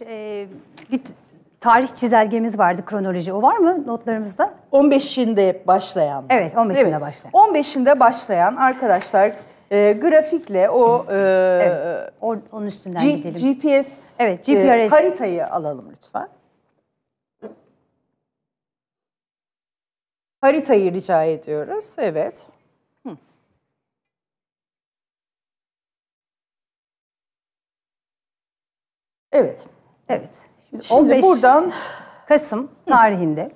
bir e, bir tarih çizelgemiz vardı kronoloji. O var mı notlarımızda? 15'inde başlayan. Evet 15'inde evet. başlayan. 15'inde başlayan arkadaşlar e, grafikle o, e, evet, onun üstünden G- gidelim. GPS, evet, GPS e, haritayı alalım lütfen. Haritayı rica ediyoruz. Evet. Evet. Evet. Şimdi, Şimdi 15 buradan Kasım tarihinde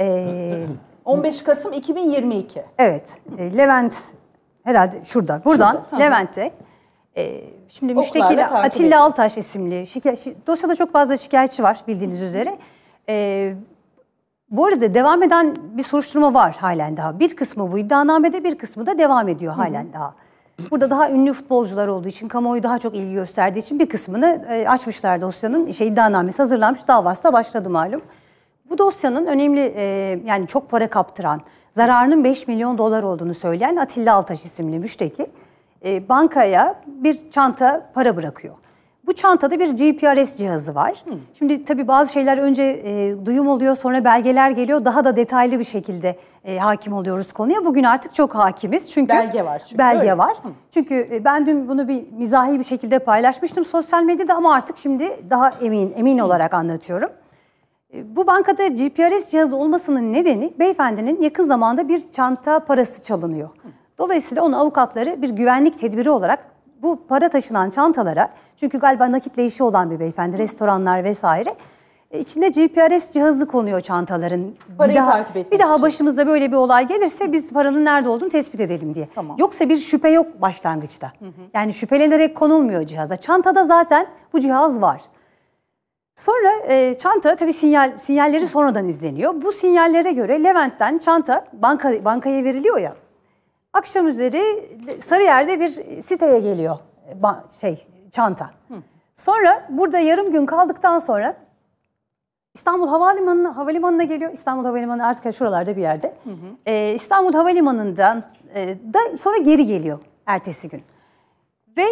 e, 15 Kasım 2022. Evet. E, Levent herhalde şurada. Buradan şurada. Levent'te e, şimdi müştekil Atilla edin. Altaş isimli şikayet, dosyada çok fazla şikayetçi var bildiğiniz üzere. E, bu arada devam eden bir soruşturma var halen daha. Bir kısmı bu iddianamede bir kısmı da devam ediyor halen Hı. daha. Burada daha ünlü futbolcular olduğu için, kamuoyu daha çok ilgi gösterdiği için bir kısmını e, açmışlar dosyanın. Şey, iddianamesi hazırlanmış, davası da başladı malum. Bu dosyanın önemli, e, yani çok para kaptıran, zararının 5 milyon dolar olduğunu söyleyen Atilla Altaş isimli müşteki, e, bankaya bir çanta para bırakıyor. Bu çantada bir GPRS cihazı var. Hı. Hmm. Şimdi tabii bazı şeyler önce e, duyum oluyor, sonra belgeler geliyor. Daha da detaylı bir şekilde e, hakim oluyoruz konuya. Bugün artık çok hakimiz çünkü belge var. Çünkü, belge öyle. var. Hı. Hmm. Çünkü e, ben dün bunu bir mizahi bir şekilde paylaşmıştım sosyal medyada ama artık şimdi daha emin emin Hı. Hmm. olarak anlatıyorum. E, bu bankada GPRS cihazı olmasının nedeni beyefendinin yakın zamanda bir çanta parası çalınıyor. Hı. Dolayısıyla onu avukatları bir güvenlik tedbiri olarak bu para taşınan çantalara çünkü galiba nakitle işi olan bir beyefendi restoranlar vesaire e, içinde GPRS cihazı konuyor çantaların. Parayı bir daha, takip etmek Bir daha için. başımıza böyle bir olay gelirse biz paranın nerede olduğunu tespit edelim diye. Tamam. Yoksa bir şüphe yok başlangıçta. Hı hı. Yani şüphelenerek konulmuyor cihaza. Çantada zaten bu cihaz var. Sonra e, çanta tabii sinyal sinyalleri sonradan izleniyor. Bu sinyallere göre Levent'ten çanta banka, bankaya veriliyor ya. Akşam üzeri Sarıyer'de bir siteye geliyor şey çanta. Hı. Sonra burada yarım gün kaldıktan sonra İstanbul Havalimanı'na havalimanına geliyor. İstanbul Havalimanı artık hani şuralarda bir yerde. Hı hı. Ee, İstanbul Havalimanı'ndan e, da sonra geri geliyor ertesi gün. Ve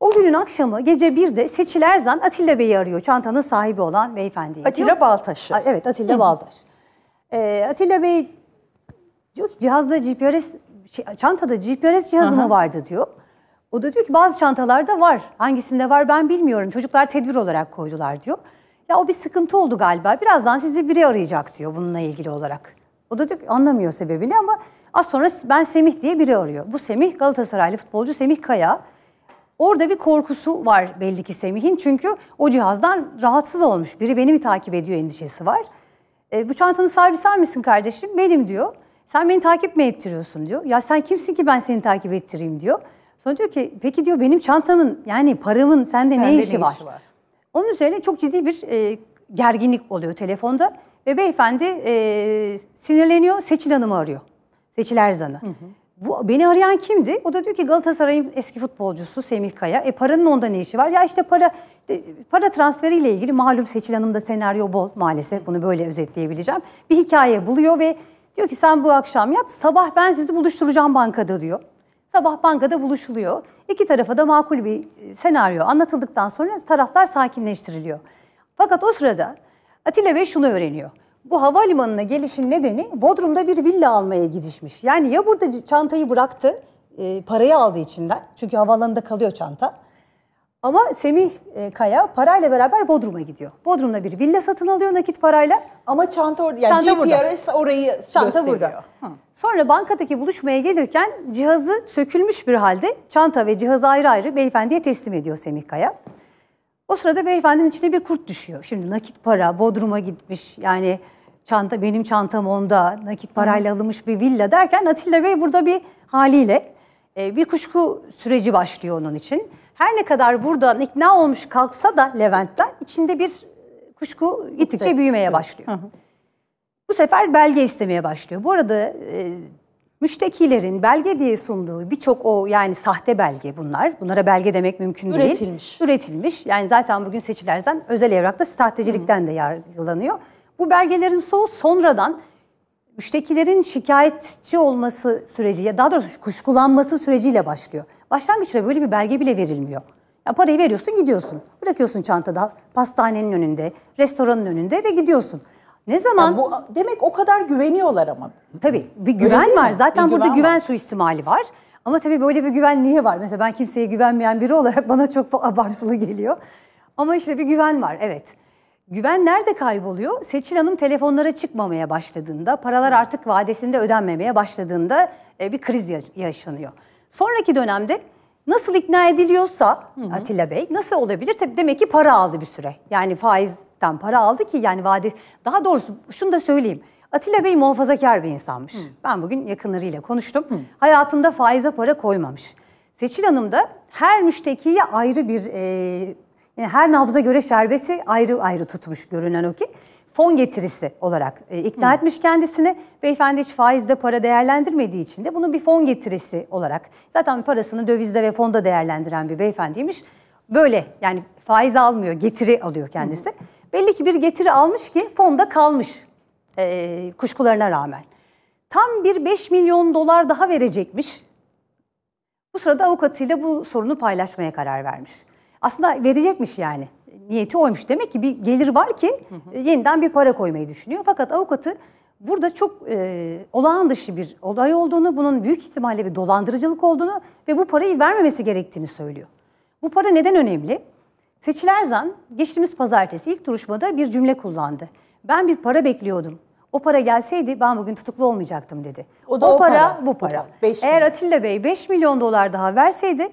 o günün akşamı gece bir de Seçil Erzan Atilla Bey'i arıyor. Çantanın sahibi olan beyefendi. Atilla diyor. Baltaş'ı. Evet Atilla Baltaş. Ee, Atilla Bey diyor ki cihazda GPS şey, çantada GPS cihazı mı vardı diyor. O da diyor ki bazı çantalarda var. Hangisinde var ben bilmiyorum. Çocuklar tedbir olarak koydular diyor. Ya o bir sıkıntı oldu galiba. Birazdan sizi biri arayacak diyor bununla ilgili olarak. O da diyor ki anlamıyor sebebini ama az sonra ben Semih diye biri arıyor. Bu Semih Galatasaraylı futbolcu Semih Kaya. Orada bir korkusu var belli ki Semih'in. Çünkü o cihazdan rahatsız olmuş. Biri beni mi takip ediyor endişesi var. E, bu çantanın sahibi sen misin kardeşim? Benim diyor. Sen beni takip mi ettiriyorsun diyor. Ya sen kimsin ki ben seni takip ettireyim diyor. Sonra diyor ki peki diyor benim çantamın yani paramın sende, sende ne, işi, ne var? işi var? Onun üzerine çok ciddi bir e, gerginlik oluyor telefonda. Ve beyefendi e, sinirleniyor Seçil Hanım'ı arıyor. Seçil Erzan'ı. Hı hı. Bu, beni arayan kimdi? O da diyor ki Galatasaray'ın eski futbolcusu Semih Kaya. E paranın onda ne işi var? Ya işte para para transferiyle ilgili malum Seçil Hanım'da senaryo bol maalesef. Bunu böyle özetleyebileceğim. Bir hikaye buluyor ve Diyor ki sen bu akşam yat, sabah ben sizi buluşturacağım bankada diyor. Sabah bankada buluşuluyor. İki tarafa da makul bir e, senaryo anlatıldıktan sonra taraflar sakinleştiriliyor. Fakat o sırada Atilla Bey şunu öğreniyor. Bu havalimanına gelişin nedeni Bodrum'da bir villa almaya gidişmiş. Yani ya burada çantayı bıraktı, e, parayı aldı içinden. Çünkü havaalanında kalıyor çanta. Ama Semih e, Kaya parayla beraber Bodrum'a gidiyor. Bodrum'da bir villa satın alıyor nakit parayla. Ama çanta orada. Yani çanta GPRS burada. orayı çanta gösteriyor. burada. Sonra bankadaki buluşmaya gelirken cihazı sökülmüş bir halde çanta ve cihaz ayrı ayrı beyefendiye teslim ediyor Semih Kaya. O sırada beyefendinin içine bir kurt düşüyor. Şimdi nakit para Bodrum'a gitmiş yani çanta benim çantam onda nakit parayla alınmış bir villa derken Atilla Bey burada bir haliyle e, bir kuşku süreci başlıyor onun için. Her ne kadar buradan ikna olmuş kalksa da Levent'ten içinde bir e, kuşku gittikçe büyümeye başlıyor. Bu sefer belge istemeye başlıyor. Bu arada e, müştekilerin belge diye sunduğu birçok o yani sahte belge bunlar. Bunlara belge demek mümkün değil. Üretilmiş. Üretilmiş. Yani zaten bugün seçilerden özel evrakta sahtecilikten de yargılanıyor. Bu belgelerin çoğu sonradan müştekilerin şikayetçi olması süreci ya daha doğrusu kuşkulanması süreciyle başlıyor. Başlangıçta böyle bir belge bile verilmiyor. Ya parayı veriyorsun gidiyorsun. Bırakıyorsun çantada pastanenin önünde, restoranın önünde ve gidiyorsun. Ne zaman? Ya bu demek o kadar güveniyorlar ama. Tabii bir güven var. Mi? Zaten bir burada güven, güven suistimali var. Ama tabii böyle bir güven niye var? Mesela ben kimseye güvenmeyen biri olarak bana çok abartılı geliyor. Ama işte bir güven var evet. Güven nerede kayboluyor? Seçil Hanım telefonlara çıkmamaya başladığında, paralar artık vadesinde ödenmemeye başladığında e, bir kriz yaşanıyor. Sonraki dönemde nasıl ikna ediliyorsa hı hı. Atilla Bey nasıl olabilir? Tabii demek ki para aldı bir süre. Yani faizden para aldı ki yani vade daha doğrusu şunu da söyleyeyim. Atilla Bey muhafazakar bir insanmış. Hı. Ben bugün yakınlarıyla konuştum. Hı. Hayatında faize para koymamış. Seçil Hanım da her müştekiye ayrı bir e, yani her nabza göre şerbeti ayrı ayrı tutmuş görünen o ki fon getirisi olarak e, ikna Hı. etmiş kendisini. Beyefendi hiç faizde para değerlendirmediği için de bunu bir fon getirisi olarak zaten parasını dövizde ve fonda değerlendiren bir beyefendiymiş. Böyle yani faiz almıyor, getiri alıyor kendisi. Hı. Belli ki bir getiri almış ki fonda kalmış e, kuşkularına rağmen. Tam bir 5 milyon dolar daha verecekmiş. Bu sırada avukatıyla bu sorunu paylaşmaya karar vermiş. Aslında verecekmiş yani. Niyeti oymuş. Demek ki bir gelir var ki hı e, hı. yeniden bir para koymayı düşünüyor. Fakat avukatı burada çok e, olağan dışı bir olay olduğunu, bunun büyük ihtimalle bir dolandırıcılık olduğunu ve bu parayı vermemesi gerektiğini söylüyor. Bu para neden önemli? Seçil Erzan geçtiğimiz pazartesi ilk duruşmada bir cümle kullandı. Ben bir para bekliyordum. O para gelseydi ben bugün tutuklu olmayacaktım dedi. O da o, o para, para bu para. Bu Eğer Atilla Bey 5 milyon dolar daha verseydi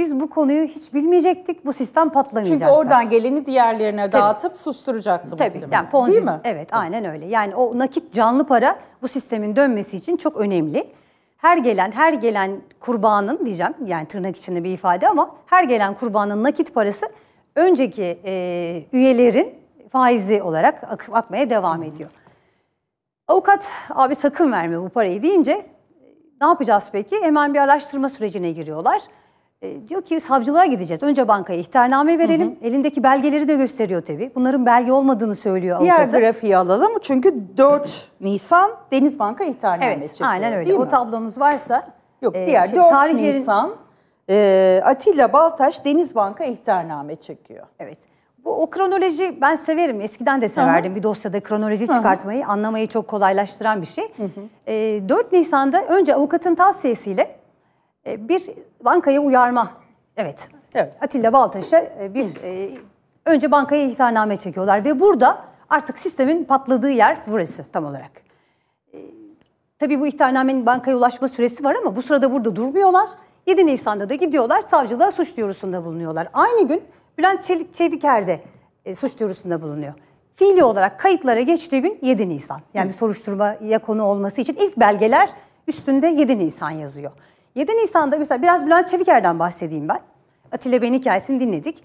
biz bu konuyu hiç bilmeyecektik. Bu sistem patlamayacaktı. Çünkü oradan geleni diğerlerine Tabii. dağıtıp susturacaktı. Tabii. Yani Ponzi, Değil mi? Evet aynen öyle. Yani o nakit canlı para bu sistemin dönmesi için çok önemli. Her gelen her gelen kurbanın diyeceğim yani tırnak içinde bir ifade ama her gelen kurbanın nakit parası önceki e, üyelerin faizi olarak akıp akmaya devam hmm. ediyor. Avukat abi sakın verme bu parayı deyince ne yapacağız peki? Hemen bir araştırma sürecine giriyorlar. E, diyor ki savcılığa gideceğiz. Önce bankaya ihtarname verelim. Hı hı. Elindeki belgeleri de gösteriyor tabii. Bunların belge olmadığını söylüyor avukatı. Diğer grafiği alalım. Çünkü 4 Nisan Deniz Banka ihtarname evet, çıktı. Aynen öyle. O mi? tablonuz varsa. Yok e, diğer şey, 4 tarihlerin... Nisan e, Atilla Baltaş Deniz Banka ihtarname çekiyor. Evet. Bu o kronoloji ben severim. Eskiden de severdim. Hı-hı. Bir dosyada kronoloji Hı-hı. çıkartmayı, anlamayı çok kolaylaştıran bir şey. Hı hı. E, 4 Nisan'da önce avukatın tavsiyesiyle ee, bir bankaya uyarma. Evet. evet. Atilla Baltaş'a e, bir e, önce bankaya ihtarname çekiyorlar ve burada artık sistemin patladığı yer burası tam olarak. E, tabii bu ihtarnamenin bankaya ulaşma süresi var ama bu sırada burada durmuyorlar. 7 Nisan'da da gidiyorlar savcılığa suç duyurusunda bulunuyorlar. Aynı gün Bülent Çelik Çeviker de suç duyurusunda bulunuyor. Fiili olarak kayıtlara geçtiği gün 7 Nisan. Yani soruşturmaya konu olması için ilk belgeler üstünde 7 Nisan yazıyor. 7 Nisan'da mesela biraz Bülent Çeviker'den bahsedeyim ben. Atilla Bey'in hikayesini dinledik.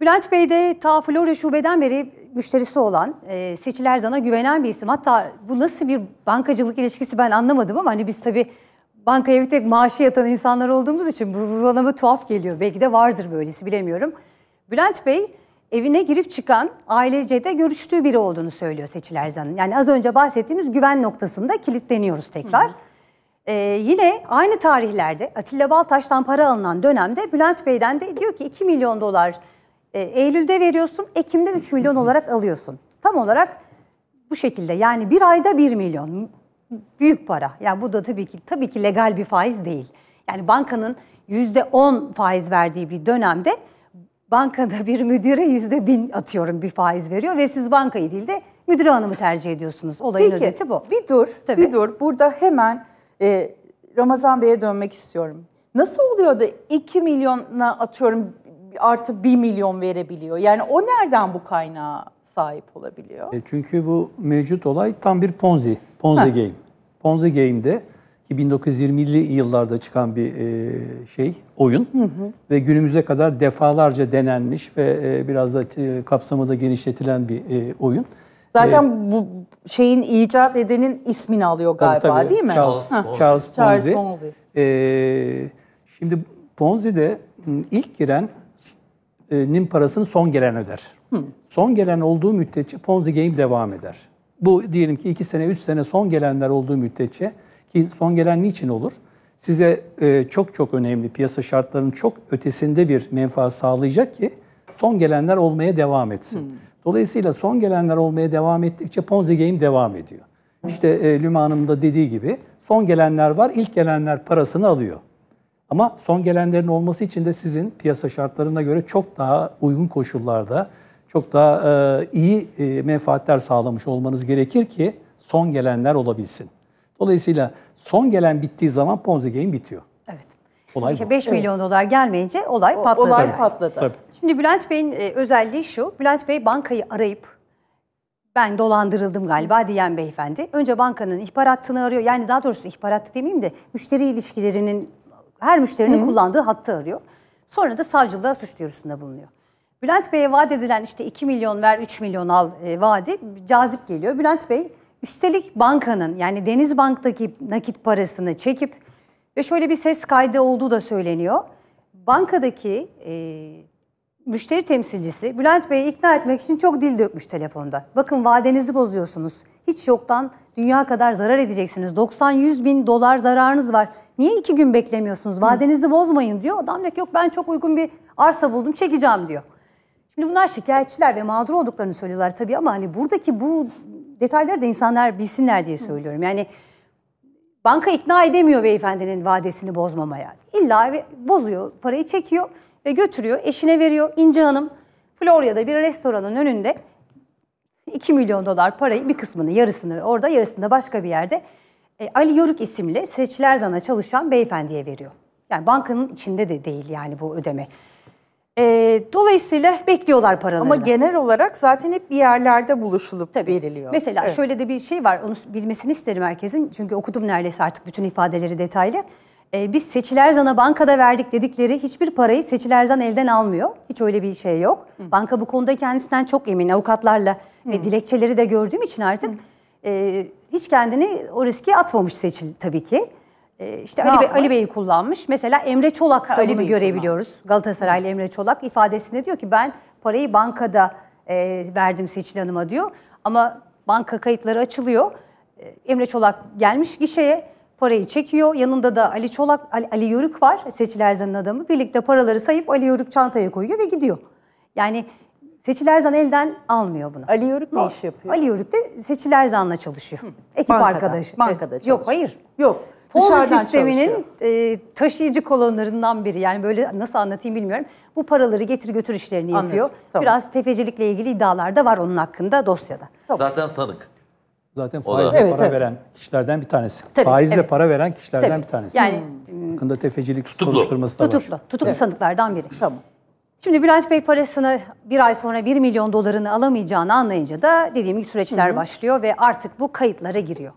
Bülent Bey de ta Florya Şube'den beri müşterisi olan, e, Seçil Erzan'a güvenen bir isim. Hatta bu nasıl bir bankacılık ilişkisi ben anlamadım ama hani biz tabii bankaya bir tek maaşı yatan insanlar olduğumuz için bu, bu bana mı tuhaf geliyor. Belki de vardır böylesi bilemiyorum. Bülent Bey evine girip çıkan ailece de görüştüğü biri olduğunu söylüyor Seçiler Erzan'ın. Yani az önce bahsettiğimiz güven noktasında kilitleniyoruz tekrar. Hı. Ee, yine aynı tarihlerde Atilla Baltaş'tan para alınan dönemde Bülent Bey'den de diyor ki 2 milyon dolar e, Eylül'de veriyorsun, Ekim'de 3 milyon olarak alıyorsun. Tam olarak bu şekilde yani bir ayda 1 milyon büyük para. Yani bu da tabii ki tabii ki legal bir faiz değil. Yani bankanın %10 faiz verdiği bir dönemde bankada bir müdüre yüzde bin atıyorum bir faiz veriyor ve siz bankayı değil de müdür hanımı tercih ediyorsunuz. Olayın Peki, özeti bu. Bir dur, Tabii. bir dur. Burada hemen e, Ramazan Bey'e dönmek istiyorum. Nasıl oluyor da 2 milyona atıyorum artı 1 milyon verebiliyor? Yani o nereden bu kaynağa sahip olabiliyor? E çünkü bu mevcut olay tam bir Ponzi, Ponzi Heh. game. Ponzi game'de ki 1920'li yıllarda çıkan bir e, şey, oyun hı hı. ve günümüze kadar defalarca denenmiş ve e, biraz da e, kapsamı da genişletilen bir e, oyun. Zaten ee, bu şeyin icat edenin ismini alıyor galiba tabii, tabii. değil mi? Charles, Bonzi. Charles Bonzi. Charles Bonzi. Ee, şimdi Bonzi de ıı, ilk girenin ıı, parasını son gelen öder. Hı. Son gelen olduğu müddetçe Ponzi game devam eder. Bu diyelim ki 2 sene 3 sene son gelenler olduğu müddetçe ki son gelen niçin olur? Size e, çok çok önemli piyasa şartlarının çok ötesinde bir menfaat sağlayacak ki son gelenler olmaya devam etsin. Hı. Dolayısıyla son gelenler olmaya devam ettikçe Ponzi game devam ediyor. İşte e, Lüma da dediği gibi son gelenler var, ilk gelenler parasını alıyor. Ama son gelenlerin olması için de sizin piyasa şartlarına göre çok daha uygun koşullarda, çok daha e, iyi e, menfaatler sağlamış olmanız gerekir ki son gelenler olabilsin. Dolayısıyla son gelen bittiği zaman Ponzi game bitiyor. Evet. Olay işte bu. 5 milyon evet. dolar gelmeyince olay o, patladı. Olay yani. patladı. Tabii. Şimdi Bülent Bey'in e, özelliği şu. Bülent Bey bankayı arayıp ben dolandırıldım galiba diyen beyefendi. Önce bankanın ihbar hattını arıyor. Yani daha doğrusu ihbar hattı demeyeyim de müşteri ilişkilerinin her müşterinin hı kullandığı hattı arıyor. Sonra da savcılığa suç duyurusunda bulunuyor. Bülent Bey'e vaat edilen işte 2 milyon ver 3 milyon al e, vaadi cazip geliyor. Bülent Bey üstelik bankanın yani Deniz Bank'taki nakit parasını çekip ve şöyle bir ses kaydı olduğu da söyleniyor. Bankadaki e, müşteri temsilcisi Bülent Bey'i ikna etmek için çok dil dökmüş telefonda. Bakın vadenizi bozuyorsunuz. Hiç yoktan dünya kadar zarar edeceksiniz. 90-100 bin dolar zararınız var. Niye iki gün beklemiyorsunuz? Vadenizi bozmayın diyor. Adam diyor ki yok ben çok uygun bir arsa buldum çekeceğim diyor. Şimdi bunlar şikayetçiler ve mağdur olduklarını söylüyorlar tabii ama hani buradaki bu detayları da insanlar bilsinler diye söylüyorum. Yani banka ikna edemiyor beyefendinin vadesini bozmamaya. İlla bozuyor, parayı çekiyor ve götürüyor, eşine veriyor. İnce Hanım Florya'da bir restoranın önünde 2 milyon dolar parayı bir kısmını yarısını orada yarısını da başka bir yerde e, Ali Yörük isimli seçiler zana çalışan beyefendiye veriyor. Yani bankanın içinde de değil yani bu ödeme. E, dolayısıyla bekliyorlar paralarını. Ama genel olarak zaten hep bir yerlerde buluşulup Tabii. veriliyor. Mesela evet. şöyle de bir şey var onu bilmesini isterim herkesin. Çünkü okudum neredeyse artık bütün ifadeleri detaylı e, biz Seçil Erzan'a bankada verdik dedikleri hiçbir parayı Seçil Erzan elden almıyor. Hiç öyle bir şey yok. Hı. Banka bu konuda kendisinden çok emin. Avukatlarla ve dilekçeleri de gördüğüm için artık e, hiç kendini o riske atmamış Seçil tabii ki. E, işte ne Ali, Bey, Ali Bey'i kullanmış. Mesela Emre Çolak ha, da bunu görebiliyoruz. Kullanmış. Galatasaraylı Emre Çolak ifadesinde diyor ki ben parayı bankada e, verdim Seçil Hanım'a diyor. Ama banka kayıtları açılıyor. E, Emre Çolak gelmiş gişeye parayı çekiyor. Yanında da Ali Çolak, Ali, Ali Yörük var Seçil Erzan'ın adamı. Birlikte paraları sayıp Ali Yörük çantaya koyuyor ve gidiyor. Yani Seçil Erzan elden almıyor bunu. Ali Yörük ne iş yapıyor? Ali Yörük de Seçil Erzan'la çalışıyor. Hı. Ekip bankada, arkadaşı. Bankada çalışıyor. Yok hayır. Yok. Pol sisteminin e, taşıyıcı kolonlarından biri. Yani böyle nasıl anlatayım bilmiyorum. Bu paraları getir götür işlerini yapıyor. Anladım, tamam. Biraz tefecilikle ilgili iddialar da var onun hakkında dosyada. Tamam. Zaten sanık zaten faizle evet, para evet. veren kişilerden bir tanesi. Tabii, faizle evet. para veren kişilerden Tabii. bir tanesi. Yani hmm. hakkında tefecilik tutuklu. soruşturması da tutuklu, var. Tutuklu evet. sanıklardan biri. Tamam. Şimdi Bülent Bey parasını bir ay sonra 1 milyon dolarını alamayacağını anlayınca da dediğim gibi süreçler Hı-hı. başlıyor ve artık bu kayıtlara giriyor.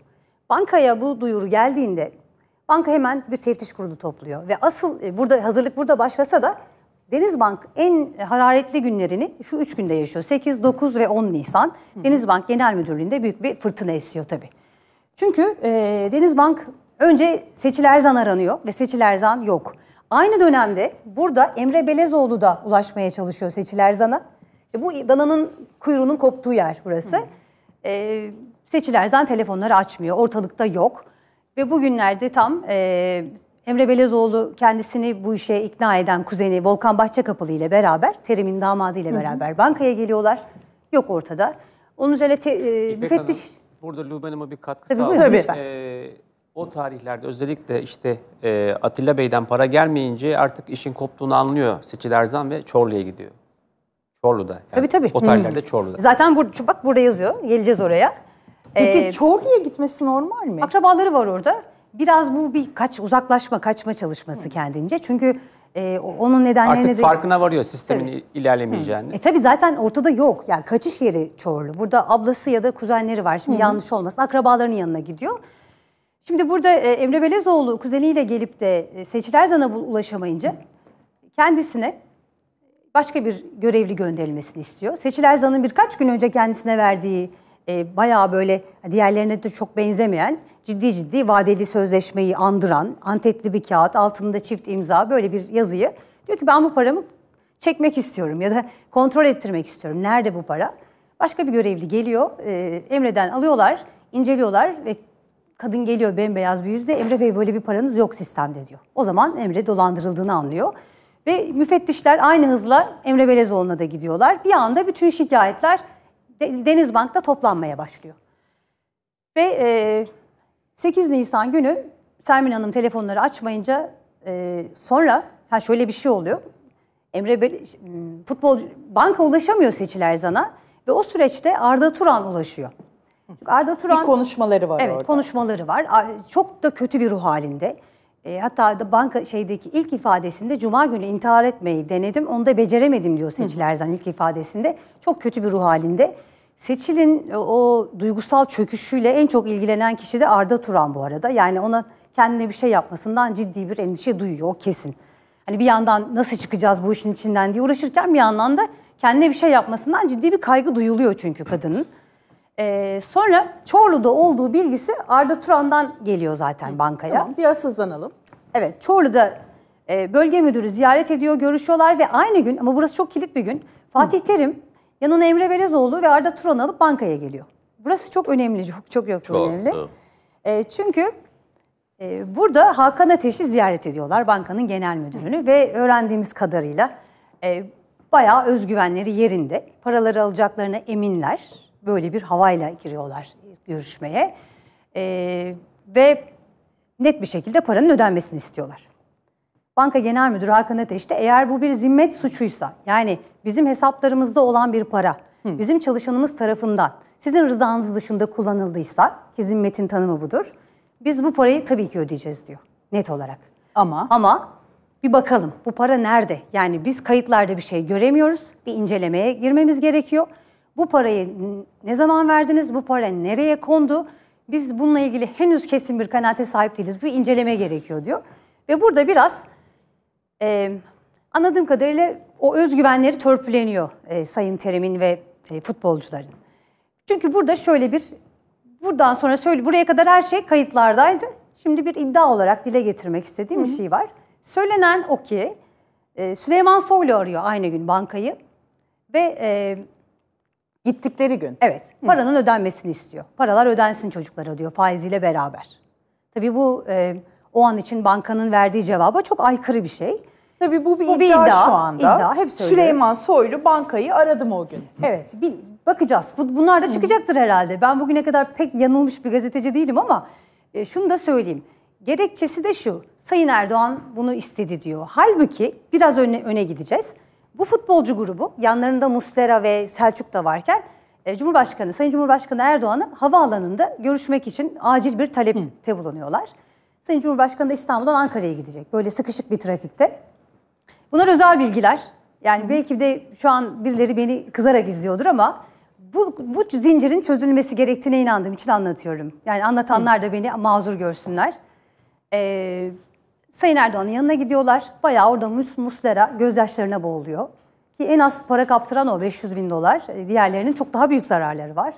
Bankaya bu duyuru geldiğinde banka hemen bir teftiş kurulu topluyor ve asıl e, burada hazırlık burada başlasa da Denizbank en hararetli günlerini şu üç günde yaşıyor. 8, 9 ve 10 Nisan. Denizbank Genel Müdürlüğü'nde büyük bir fırtına esiyor tabii. Çünkü e, Denizbank önce Seçil Erzan aranıyor ve Seçil Erzan yok. Aynı dönemde burada Emre Belezoğlu da ulaşmaya çalışıyor Seçil Erzan'a. İşte bu dananın kuyruğunun koptuğu yer burası. Hı. E, Seçil Erzan telefonları açmıyor, ortalıkta yok. Ve bugünlerde tam e, Emre Belezoğlu kendisini bu işe ikna eden kuzeni Volkan Bahçekapılı ile beraber, Terim'in damadı ile beraber bankaya geliyorlar. Yok ortada. Onun üzerine te, e, müfettiş... Hanım, burada Lübnan'ıma bir katkı tabii, Tabii, tabii. Ee, o tarihlerde özellikle işte e, Atilla Bey'den para gelmeyince artık işin koptuğunu anlıyor Seçil Erzan ve Çorlu'ya gidiyor. Çorlu'da. Yani tabii tabii. O tarihlerde hmm. Çorlu'da. Zaten bu, bak burada yazıyor. Geleceğiz oraya. Peki ee, Çorlu'ya gitmesi normal mi? Akrabaları var orada biraz bu bir kaç uzaklaşma, kaçma çalışması kendince. Çünkü e, onun nedenlerini Artık de... farkına varıyor sistemin tabii. ilerlemeyeceğini. Hı. E tabii zaten ortada yok. Yani kaçış yeri Çorlu. Burada ablası ya da kuzenleri var. Şimdi Hı. yanlış olmasın. Akrabalarının yanına gidiyor. Şimdi burada e, Emre Belezoğlu kuzeniyle gelip de e, Seçil Erzan'a ulaşamayınca kendisine başka bir görevli gönderilmesini istiyor. Seçil Erzan'ın birkaç gün önce kendisine verdiği e, bayağı böyle diğerlerine de çok benzemeyen ciddi ciddi vadeli sözleşmeyi andıran antetli bir kağıt altında çift imza böyle bir yazıyı diyor ki ben bu paramı çekmek istiyorum ya da kontrol ettirmek istiyorum. Nerede bu para? Başka bir görevli geliyor, e, Emre'den alıyorlar, inceliyorlar ve kadın geliyor bembeyaz bir yüzle. Emre Bey böyle bir paranız yok sistemde diyor. O zaman Emre dolandırıldığını anlıyor. Ve müfettişler aynı hızla Emre Belezoğlu'na da gidiyorlar. Bir anda bütün şikayetler Denizbank'ta toplanmaya başlıyor. Ve e, 8 Nisan günü Sermin Hanım telefonları açmayınca e, sonra ha şöyle bir şey oluyor. Emre Beli, ıı, futbolcu, banka ulaşamıyor Seçil Erzan'a ve o süreçte Arda Turan ulaşıyor. Çünkü Arda Turan... Bir konuşmaları var evet, orada. konuşmaları var. Çok da kötü bir ruh halinde. E, hatta da banka şeydeki ilk ifadesinde cuma günü intihar etmeyi denedim. Onu da beceremedim diyor Seçil Erzan ilk ifadesinde. Çok kötü bir ruh halinde. Seçil'in e, o duygusal çöküşüyle en çok ilgilenen kişi de Arda Turan bu arada. Yani ona kendine bir şey yapmasından ciddi bir endişe duyuyor o kesin. Hani bir yandan nasıl çıkacağız bu işin içinden diye uğraşırken bir yandan da kendine bir şey yapmasından ciddi bir kaygı duyuluyor çünkü kadının. Ee, sonra Çorlu'da olduğu bilgisi Arda Turan'dan geliyor zaten bankaya. Tamam, biraz hızlanalım. Evet, Çorlu'da e, bölge müdürü ziyaret ediyor, görüşüyorlar ve aynı gün ama burası çok kilit bir gün. Fatih Terim Yanına Emre Belezoğlu ve Arda Turan alıp bankaya geliyor. Burası çok önemli, çok çok çok, çok önemli. E, çünkü e, burada Hakan Ateş'i ziyaret ediyorlar, bankanın genel müdürünü. Ve öğrendiğimiz kadarıyla e, bayağı özgüvenleri yerinde. Paraları alacaklarına eminler. Böyle bir havayla giriyorlar görüşmeye. E, ve net bir şekilde paranın ödenmesini istiyorlar. Banka Genel Müdürü Hakan Ateş de eğer bu bir zimmet suçuysa yani bizim hesaplarımızda olan bir para Hı. bizim çalışanımız tarafından sizin rızanız dışında kullanıldıysa ki zimmetin tanımı budur. Biz bu parayı tabii ki ödeyeceğiz diyor net olarak. Ama ama bir bakalım bu para nerede? Yani biz kayıtlarda bir şey göremiyoruz. Bir incelemeye girmemiz gerekiyor. Bu parayı ne zaman verdiniz? Bu para nereye kondu? Biz bununla ilgili henüz kesin bir kanaate sahip değiliz. Bir inceleme gerekiyor diyor. Ve burada biraz e, anladığım kadarıyla o özgüvenleri törpüleniyor e, Sayın Terim'in ve e, futbolcuların. Çünkü burada şöyle bir, buradan sonra şöyle, buraya kadar her şey kayıtlardaydı. Şimdi bir iddia olarak dile getirmek istediğim Hı-hı. bir şey var. Söylenen o ki e, Süleyman Soylu arıyor aynı gün bankayı ve e, Gittikleri gün. Evet. Paranın Hı. ödenmesini istiyor. Paralar ödensin çocuklara diyor faiziyle beraber. Tabii bu e, o an için bankanın verdiği cevaba çok aykırı bir şey. Tabii bu bir, bu iddia, bir iddia şu anda. Iddia, hep Süleyman Soylu bankayı aradım o gün. Evet bir, bakacağız. Bunlar da çıkacaktır herhalde. Ben bugüne kadar pek yanılmış bir gazeteci değilim ama e, şunu da söyleyeyim. Gerekçesi de şu. Sayın Erdoğan bunu istedi diyor. Halbuki biraz öne, öne gideceğiz. Bu futbolcu grubu yanlarında Muslera ve Selçuk da varken e, Cumhurbaşkanı Sayın Cumhurbaşkanı Erdoğan'ı havaalanında görüşmek için acil bir talepte bulunuyorlar. Sayın Cumhurbaşkanı da İstanbul'dan Ankara'ya gidecek. Böyle sıkışık bir trafikte. Bunlar özel bilgiler. Yani Hı. belki de şu an birileri beni kızarak izliyordur ama bu, bu zincirin çözülmesi gerektiğine inandığım için anlatıyorum. Yani anlatanlar da beni mazur görsünler. Ee, Sayın Erdoğan'ın yanına gidiyorlar. Bayağı orada mus, muslera gözyaşlarına boğuluyor. Ki en az para kaptıran o 500 bin dolar. Ee, diğerlerinin çok daha büyük zararları var.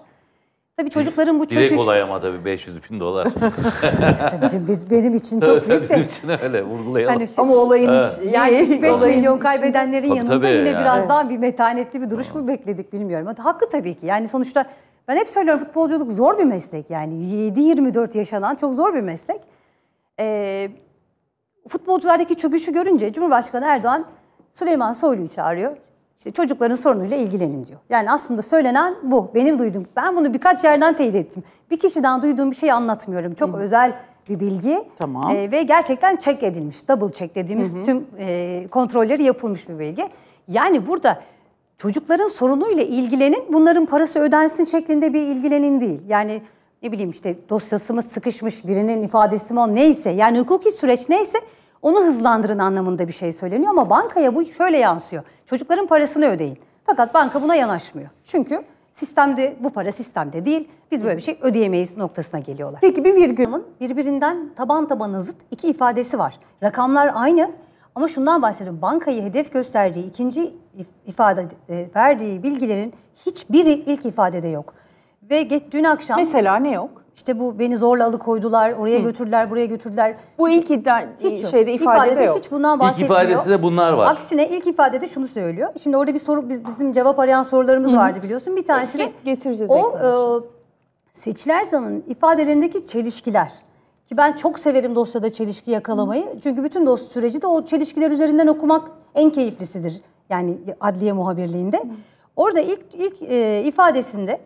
Tabii çocukların bu çöküş... Direkt olay ama tabii 500 bin dolar. tabii biz benim için çok büyük de. Benim için öyle vurgulayalım. Hani ama olayın evet. iç, yani 5 milyon kaybedenlerin için. yanında tabii, yine yani. biraz daha bir metanetli bir duruş mu bekledik bilmiyorum. Hakkı tabii ki. Yani sonuçta ben hep söylüyorum futbolculuk zor bir meslek yani. 7-24 yaşanan çok zor bir meslek. Ee, futbolculardaki çöküşü görünce Cumhurbaşkanı Erdoğan Süleyman Soylu'yu çağırıyor. İşte çocukların sorunuyla ilgilenin diyor. Yani aslında söylenen bu. Benim duyduğum. Ben bunu birkaç yerden teyit ettim. Bir kişiden duyduğum bir şeyi anlatmıyorum. Çok Hı. özel bir bilgi. Tamam. E, ve gerçekten check edilmiş. Double check dediğimiz Hı. tüm e, kontrolleri yapılmış bir bilgi. Yani burada çocukların sorunuyla ilgilenin, bunların parası ödensin şeklinde bir ilgilenin değil. Yani ne bileyim işte dosyası mı sıkışmış birinin ifadesi mi o neyse yani hukuki süreç neyse onu hızlandırın anlamında bir şey söyleniyor ama bankaya bu şöyle yansıyor. Çocukların parasını ödeyin. Fakat banka buna yanaşmıyor. Çünkü sistemde bu para sistemde değil. Biz böyle bir şey ödeyemeyiz noktasına geliyorlar. Peki bir virgülün birbirinden taban tabana zıt iki ifadesi var. Rakamlar aynı ama şundan bahsediyorum. Bankayı hedef gösterdiği ikinci ifade e, verdiği bilgilerin hiçbiri ilk ifadede yok. Ve geç, dün akşam... Mesela ne yok? İşte bu beni zorla alıkoydular, oraya Hı. götürdüler, buraya götürdüler. Bu ilk iddia hiç şeyde ifadede, ifadede yok. Hiç bundan bahsetmiyor. İlk ifadesi de bunlar var. Aksine ilk ifadede şunu söylüyor. Şimdi orada bir soru biz, bizim cevap arayan sorularımız Hı. vardı biliyorsun. Bir tanesi de getireceğiz. O e, Seçilerzan'ın ifadelerindeki çelişkiler. Ki ben çok severim dosyada çelişki yakalamayı. Hı. Çünkü bütün dosya süreci de o çelişkiler üzerinden okumak en keyiflisidir. Yani adliye muhabirliğinde. Hı. Orada ilk ilk e, ifadesinde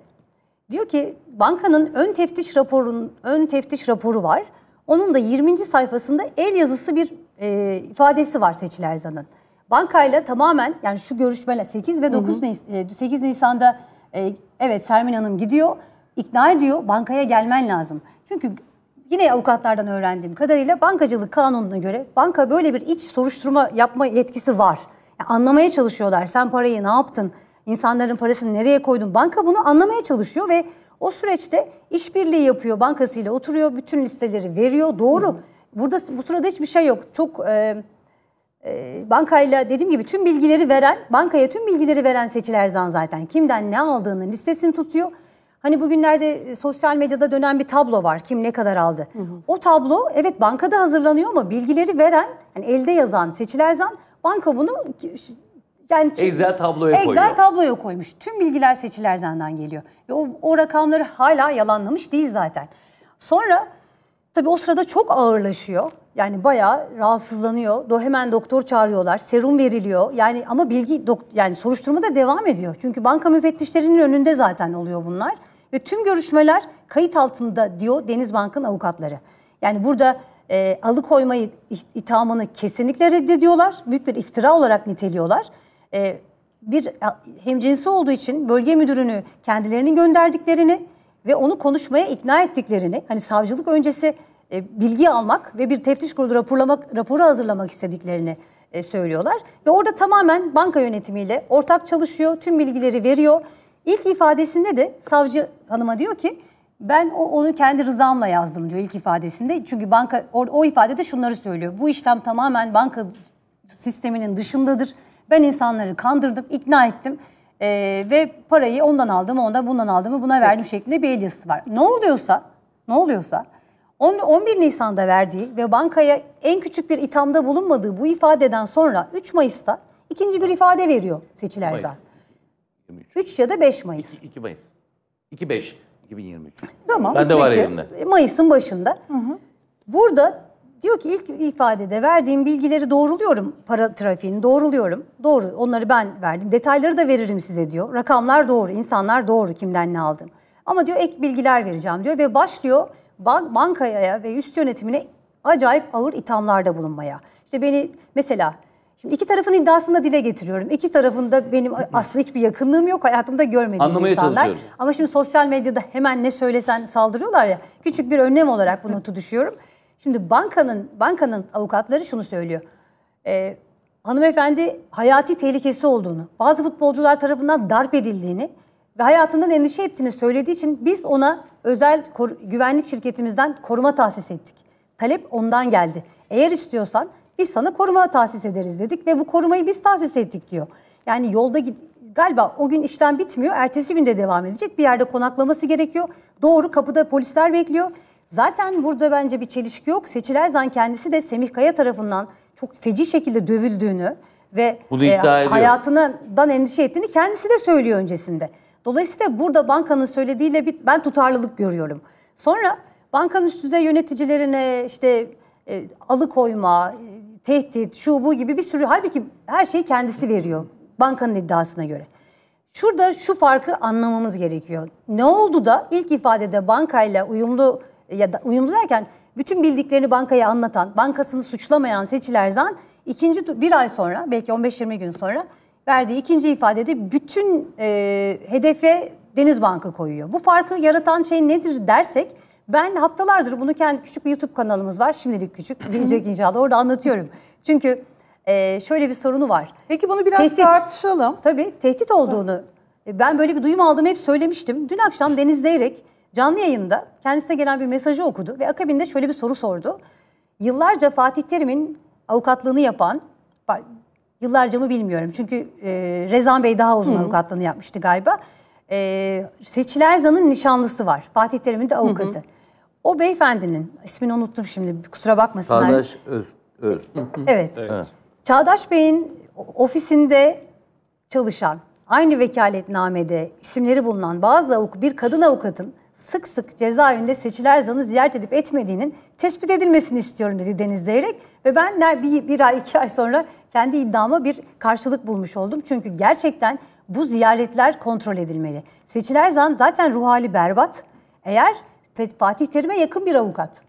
Diyor ki bankanın ön teftiş raporun ön teftiş raporu var. Onun da 20. sayfasında el yazısı bir e, ifadesi var Seçil Erzan'ın. Bankayla tamamen yani şu görüşmeler 8 ve 9 hı hı. 8 e, Nisan'da e, evet Sermin Hanım gidiyor. ikna ediyor bankaya gelmen lazım. Çünkü yine avukatlardan öğrendiğim kadarıyla bankacılık kanununa göre banka böyle bir iç soruşturma yapma yetkisi var. Yani anlamaya çalışıyorlar sen parayı ne yaptın insanların parasını nereye koydun? Banka bunu anlamaya çalışıyor ve o süreçte işbirliği yapıyor. Bankasıyla oturuyor, bütün listeleri veriyor. Doğru. Hı. Burada bu sırada hiçbir şey yok. Çok e, e, bankayla dediğim gibi tüm bilgileri veren, bankaya tüm bilgileri veren Seçil zaten. Kimden ne aldığını listesini tutuyor. Hani bugünlerde sosyal medyada dönen bir tablo var. Kim ne kadar aldı? Hı hı. O tablo evet bankada hazırlanıyor ama bilgileri veren, yani elde yazan Seçil banka bunu yani Excel tabloya Excel koyuyor. tabloya koymuş. Tüm bilgiler seçil geliyor. Ve o, o rakamları hala yalanlamış değil zaten. Sonra tabii o sırada çok ağırlaşıyor. Yani bayağı rahatsızlanıyor. Do hemen doktor çağırıyorlar. Serum veriliyor. Yani ama bilgi dok yani soruşturma da devam ediyor. Çünkü banka müfettişlerinin önünde zaten oluyor bunlar. Ve tüm görüşmeler kayıt altında diyor Denizbank'ın avukatları. Yani burada e, alıkoymayı ithamını kesinlikle reddediyorlar. Büyük bir iftira olarak niteliyorlar. E, bir hemcinsi olduğu için bölge müdürünü kendilerinin gönderdiklerini ve onu konuşmaya ikna ettiklerini hani savcılık öncesi e, bilgi almak ve bir teftiş kurulu raporlamak, raporu hazırlamak istediklerini e, söylüyorlar. Ve orada tamamen banka yönetimiyle ortak çalışıyor, tüm bilgileri veriyor. İlk ifadesinde de savcı hanıma diyor ki ben onu kendi rızamla yazdım diyor ilk ifadesinde. Çünkü banka o, o ifadede şunları söylüyor. Bu işlem tamamen banka sisteminin dışındadır ben insanları kandırdım, ikna ettim e, ve parayı ondan aldım, ondan bundan aldım, buna verdim Peki. şeklinde bir eliyası var. Ne oluyorsa, ne oluyorsa 11 Nisan'da verdiği ve bankaya en küçük bir ithamda bulunmadığı bu ifadeden sonra 3 Mayıs'ta ikinci bir ifade veriyor Seçil Erzak. 3 ya da 5 Mayıs. 2, 2 Mayıs. 2 5 2023. Tamam. Ben de var elimde. Mayıs'ın başında. Hı hı. Burada Diyor ki ilk ifadede verdiğim bilgileri doğruluyorum. Para trafiğini doğruluyorum. Doğru onları ben verdim. Detayları da veririm size diyor. Rakamlar doğru, insanlar doğru kimden ne aldım. Ama diyor ek bilgiler vereceğim diyor ve başlıyor ban bankaya ve üst yönetimine acayip ağır ithamlarda bulunmaya. İşte beni mesela Şimdi iki tarafın iddiasını da dile getiriyorum. İki tarafında benim aslında hiçbir yakınlığım yok. Hayatımda görmediğim Anlamaya insanlar. Ama şimdi sosyal medyada hemen ne söylesen saldırıyorlar ya. Küçük bir önlem olarak bunu tutuşuyorum. Şimdi bankanın bankanın avukatları şunu söylüyor. E, hanımefendi hayati tehlikesi olduğunu, bazı futbolcular tarafından darp edildiğini ve hayatından endişe ettiğini söylediği için biz ona özel güvenlik şirketimizden koruma tahsis ettik. Talep ondan geldi. Eğer istiyorsan biz sana koruma tahsis ederiz dedik ve bu korumayı biz tahsis ettik diyor. Yani yolda galiba o gün işlem bitmiyor. Ertesi günde devam edecek. Bir yerde konaklaması gerekiyor. Doğru kapıda polisler bekliyor. Zaten burada bence bir çelişki yok. Seçil Erzan kendisi de Semih Kaya tarafından çok feci şekilde dövüldüğünü ve Bunu e, hayatından endişe ettiğini kendisi de söylüyor öncesinde. Dolayısıyla burada bankanın söylediğiyle bir, ben tutarlılık görüyorum. Sonra bankanın üst düzey yöneticilerine işte e, alıkoyma, e, tehdit, şu bu gibi bir sürü halbuki her şeyi kendisi veriyor bankanın iddiasına göre. Şurada şu farkı anlamamız gerekiyor. Ne oldu da ilk ifadede bankayla uyumlu ya da uyumlu derken bütün bildiklerini bankaya anlatan, bankasını suçlamayan Seçil Erzan ikinci bir ay sonra belki 15-20 gün sonra verdiği ikinci ifadede bütün e, hedefe Deniz Bankı koyuyor. Bu farkı yaratan şey nedir dersek ben haftalardır bunu kendi küçük bir YouTube kanalımız var. Şimdilik küçük, büyüyecek inşallah. Orada anlatıyorum. Çünkü e, şöyle bir sorunu var. Peki bunu biraz tehdit, tartışalım. Tabii tehdit olduğunu e, ben böyle bir duyum aldım hep söylemiştim. Dün akşam Deniz Zeyrek Canlı yayında kendisine gelen bir mesajı okudu ve akabinde şöyle bir soru sordu. Yıllarca Fatih Terim'in avukatlığını yapan, yıllarca mı bilmiyorum çünkü e, Rezan Bey daha uzun hı avukatlığını yapmıştı galiba. E, Seçil Erzan'ın nişanlısı var. Fatih Terim'in de avukatı. hı O beyefendinin, ismini unuttum şimdi kusura bakmasınlar. Çağdaş Öz. Öz. evet. evet. Çağdaş Bey'in ofisinde çalışan, aynı vekaletnamede isimleri bulunan bazı avuk, bir kadın avukatın sık sık cezaevinde Seçil Erzan'ı ziyaret edip etmediğinin tespit edilmesini istiyorum dedi Deniz Zeyrek. Ve ben bir, bir ay iki ay sonra kendi iddiama bir karşılık bulmuş oldum. Çünkü gerçekten bu ziyaretler kontrol edilmeli. Seçil Erzan zaten ruh hali berbat. Eğer Fatih Terim'e yakın bir avukat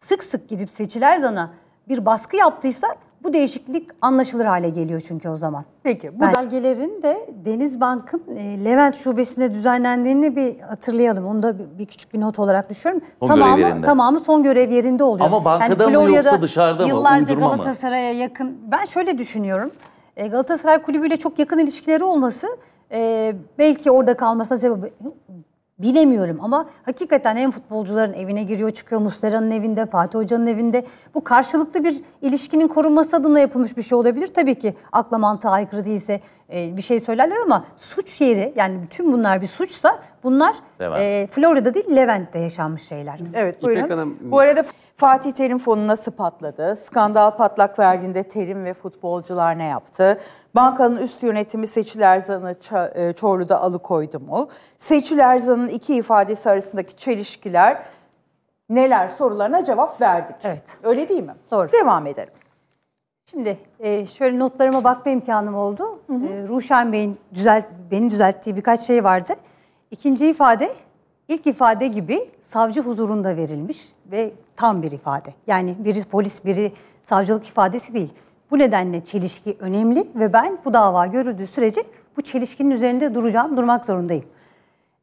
sık sık gidip Seçil Erzan'a bir baskı yaptıysa bu değişiklik anlaşılır hale geliyor çünkü o zaman. Peki bu ben... belgelerin de Deniz Bank'ın e, Levent Şubesi'nde düzenlendiğini bir hatırlayalım. Onu da bir, bir küçük bir not olarak düşüyorum. Son tamamı, tamamı son görev yerinde oluyor. Ama bankada yani mı yoksa dışarıda mı? Yıllarca Galatasaray'a mı? yakın. Ben şöyle düşünüyorum. E, Galatasaray kulübüyle çok yakın ilişkileri olması e, belki orada kalmasına sebep bilemiyorum ama hakikaten en futbolcuların evine giriyor çıkıyor Muslera'nın evinde, Fatih Hoca'nın evinde. Bu karşılıklı bir ilişkinin korunması adına yapılmış bir şey olabilir. Tabii ki akla mantığa aykırı değilse e, bir şey söylerler ama suç yeri yani bütün bunlar bir suçsa bunlar Devam. e, Florya'da değil Levent'te yaşanmış şeyler. Evet buyurun. İpek Hanım. Bu arada Fatih Terim fonu nasıl patladı? Skandal patlak verdiğinde Terim ve futbolcular ne yaptı? Bankanın üst yönetimi Seçil Erzan'ı e, Çorlu'da alıkoydu mu? Seçil Erzan'ın iki ifadesi arasındaki çelişkiler neler sorularına cevap verdik. Evet. Öyle değil mi? Doğru. Devam edelim. Şimdi e, şöyle notlarıma bakma imkanım oldu. Hı hı. E, Ruşen Bey'in düzelt, benim düzelttiği birkaç şey vardı. İkinci ifade İlk ifade gibi savcı huzurunda verilmiş ve tam bir ifade. Yani biri polis, biri savcılık ifadesi değil. Bu nedenle çelişki önemli ve ben bu dava görüldüğü sürece bu çelişkinin üzerinde duracağım, durmak zorundayım.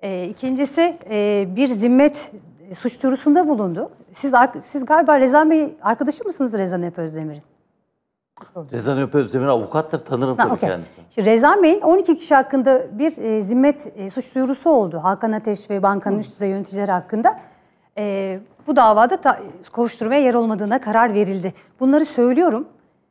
E, ikincisi e, bir zimmet suç duyurusunda bulundu. Siz, siz galiba Rezan Bey arkadaşı mısınız Rezan Hep Özdemir'in? Rezan Öpe Özdemir avukatdır, tanırım tabii ha, okay. kendisini. Şimdi Rezan Bey'in 12 kişi hakkında bir e, zimmet e, suç duyurusu oldu. Hakan Ateş ve bankanın Hı. üst düzey yöneticileri hakkında. E, bu davada ta, kovuşturmaya yer olmadığına karar verildi. Bunları söylüyorum.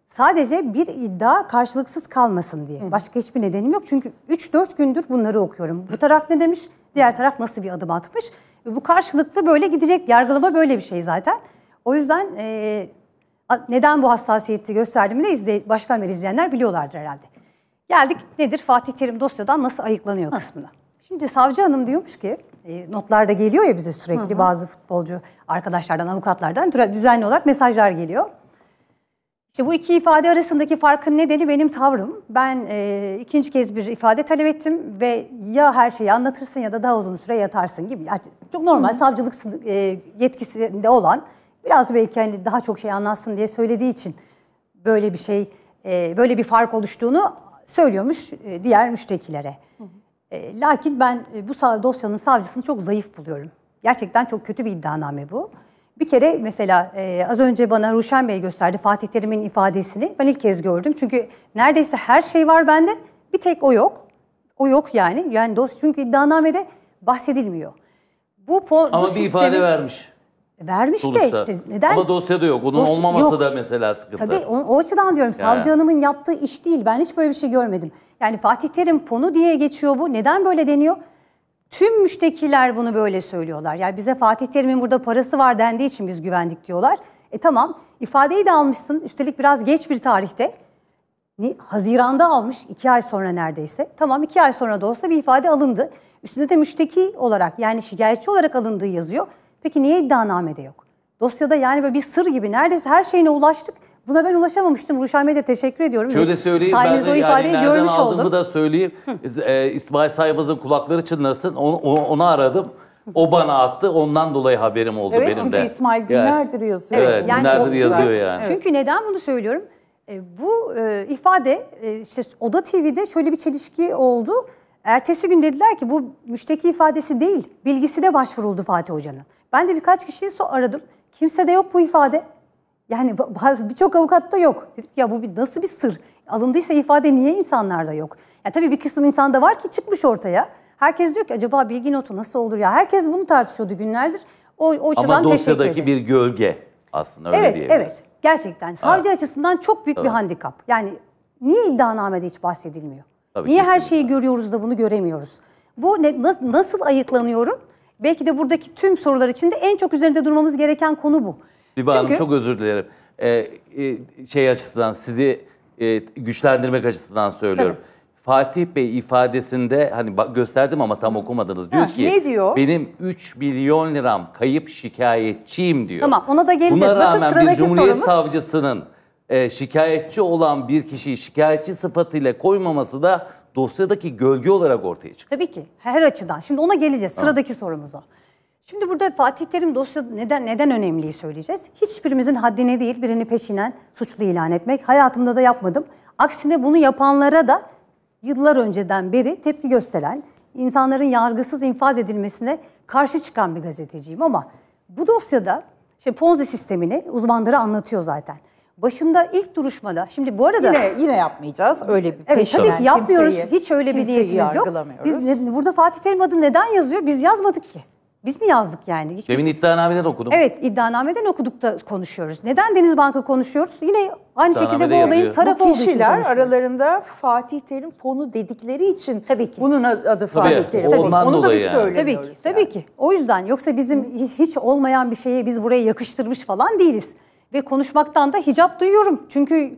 Sadece bir iddia karşılıksız kalmasın diye. Başka hiçbir nedenim yok. Çünkü 3-4 gündür bunları okuyorum. Bu taraf ne demiş, diğer taraf nasıl bir adım atmış. Bu karşılıklı böyle gidecek. Yargılama böyle bir şey zaten. O yüzden e, neden bu hassasiyeti gösterdiğimi de izle, baştan beri izleyenler biliyorlardır herhalde. Geldik nedir Fatih Terim dosyadan nasıl ayıklanıyor kısmına. Şimdi savcı hanım diyormuş ki e, notlarda geliyor ya bize sürekli hı hı. bazı futbolcu arkadaşlardan avukatlardan düzenli olarak mesajlar geliyor. İşte bu iki ifade arasındaki farkın nedeni benim tavrım. Ben e, ikinci kez bir ifade talep ettim ve ya her şeyi anlatırsın ya da daha uzun süre yatarsın gibi. Yani çok normal Hı. savcılık e, yetkisinde olan biraz belki hani daha çok şey anlatsın diye söylediği için böyle bir şey, e, böyle bir fark oluştuğunu söylüyormuş e, diğer müştekilere. Hı hı. E, lakin ben e, bu dosyanın savcısını çok zayıf buluyorum. Gerçekten çok kötü bir iddianame bu. Bir kere mesela e, az önce bana Ruşen Bey gösterdi Fatih Terim'in ifadesini. Ben ilk kez gördüm. Çünkü neredeyse her şey var bende. Bir tek o yok. O yok yani. Yani dosya çünkü iddianamede bahsedilmiyor. Bu, po- Ama bu bir sistemi, ifade vermiş. E, vermiş Sonuçta. de işte neden? Ama dosyada yok. Onun Dosya, olmaması yok. da mesela sıkıntı. Tabii o, o açıdan diyorum yani. savcı hanımın yaptığı iş değil. Ben hiç böyle bir şey görmedim. Yani Fatih Terim fonu diye geçiyor bu. Neden böyle deniyor? Tüm müştekiler bunu böyle söylüyorlar. Yani bize Fatih Terim'in burada parası var dendiği için biz güvendik diyorlar. E tamam ifadeyi de almışsın. Üstelik biraz geç bir tarihte. Haziranda almış iki ay sonra neredeyse. Tamam iki ay sonra da olsa bir ifade alındı. Üstünde de müşteki olarak yani şikayetçi olarak alındığı yazıyor. Peki niye iddianamede yok? Dosyada yani böyle bir sır gibi neredeyse her şeyine ulaştık. Buna ben ulaşamamıştım. Ruşay de teşekkür ediyorum. Şöyle söyleyeyim ben de o yani nereden aldığımı da söyleyeyim. E, İsmail Saymaz'ın kulakları çınlasın onu, onu, aradım. O bana attı. Ondan dolayı haberim oldu evet, benim de. Evet çünkü İsmail günlerdir yani. yazıyor. Evet, yani günlerdir yazıyor yani. Çünkü neden bunu söylüyorum? E, bu e, ifade e, işte Oda TV'de şöyle bir çelişki oldu. Ertesi gün dediler ki bu müşteki ifadesi değil, bilgisine başvuruldu Fatih Hoca'nın. Ben de birkaç kişiyi aradım. Kimse de yok bu ifade. Yani bazı birçok avukatta yok. Dedim ki ya bu bir, nasıl bir sır? Alındıysa ifade niye insanlarda yok? Ya tabii bir kısım insan da var ki çıkmış ortaya. Herkes diyor ki acaba bilgi notu nasıl olur ya? Herkes bunu tartışıyordu günlerdir. O, o Ama dosyadaki bir gölge aslında öyle evet, Evet, gerçekten. Savcı açısından çok büyük Tabii. bir handikap. Yani niye iddianamede hiç bahsedilmiyor? Tabii niye her şeyi görüyoruz da bunu göremiyoruz? Bu ne, nasıl, nasıl ayıklanıyorum? Belki de buradaki tüm sorular içinde en çok üzerinde durmamız gereken konu bu. Biba Çünkü... Hanım çok özür dilerim. Ee, şey açısından sizi e, güçlendirmek açısından söylüyorum. Tabii. Fatih Bey ifadesinde hani gösterdim ama tam okumadınız. Diyor ha, ki ne diyor? benim 3 milyon liram kayıp şikayetçiyim diyor. Tamam ona da geleceğiz. Buna rağmen Bakın, bir Cumhuriyet sorumuz... Savcısının e, şikayetçi olan bir kişiyi şikayetçi sıfatıyla koymaması da dosyadaki gölge olarak ortaya çıktı. Tabii ki her açıdan. Şimdi ona geleceğiz sıradaki ha. sorumuza. Şimdi burada Fatih Terim dosya neden neden önemliyi söyleyeceğiz. Hiçbirimizin haddine değil birini peşinen suçlu ilan etmek. Hayatımda da yapmadım. Aksine bunu yapanlara da yıllar önceden beri tepki gösteren, insanların yargısız infaz edilmesine karşı çıkan bir gazeteciyim ama bu dosyada işte Ponzi sistemini uzmanları anlatıyor zaten başında ilk duruşmada şimdi bu arada yine yine yapmayacağız öyle bir Evet tabii ki yapmıyoruz. Kimseyi, hiç öyle bir niyetimiz yok. Biz ne, burada Fatih Terim adını neden yazıyor? Biz yazmadık ki. Biz mi yazdık yani? Hiçbir Demin şey... iddianameden okudum. Evet iddianameden okuduk da konuşuyoruz. Neden Deniz Banka konuşuyoruz? Yine aynı şekilde bu olayın tarafı bu olduğu için aralarında Fatih Terim fonu dedikleri için tabii ki. bunun adı tabii, Fatih Terim. Tabii. Ondan Onu da bir yani. söylemiyoruz. Tabii ki, yani. ki. O yüzden yoksa bizim hiç olmayan bir şeye biz buraya yakıştırmış falan değiliz ve konuşmaktan da hicap duyuyorum. Çünkü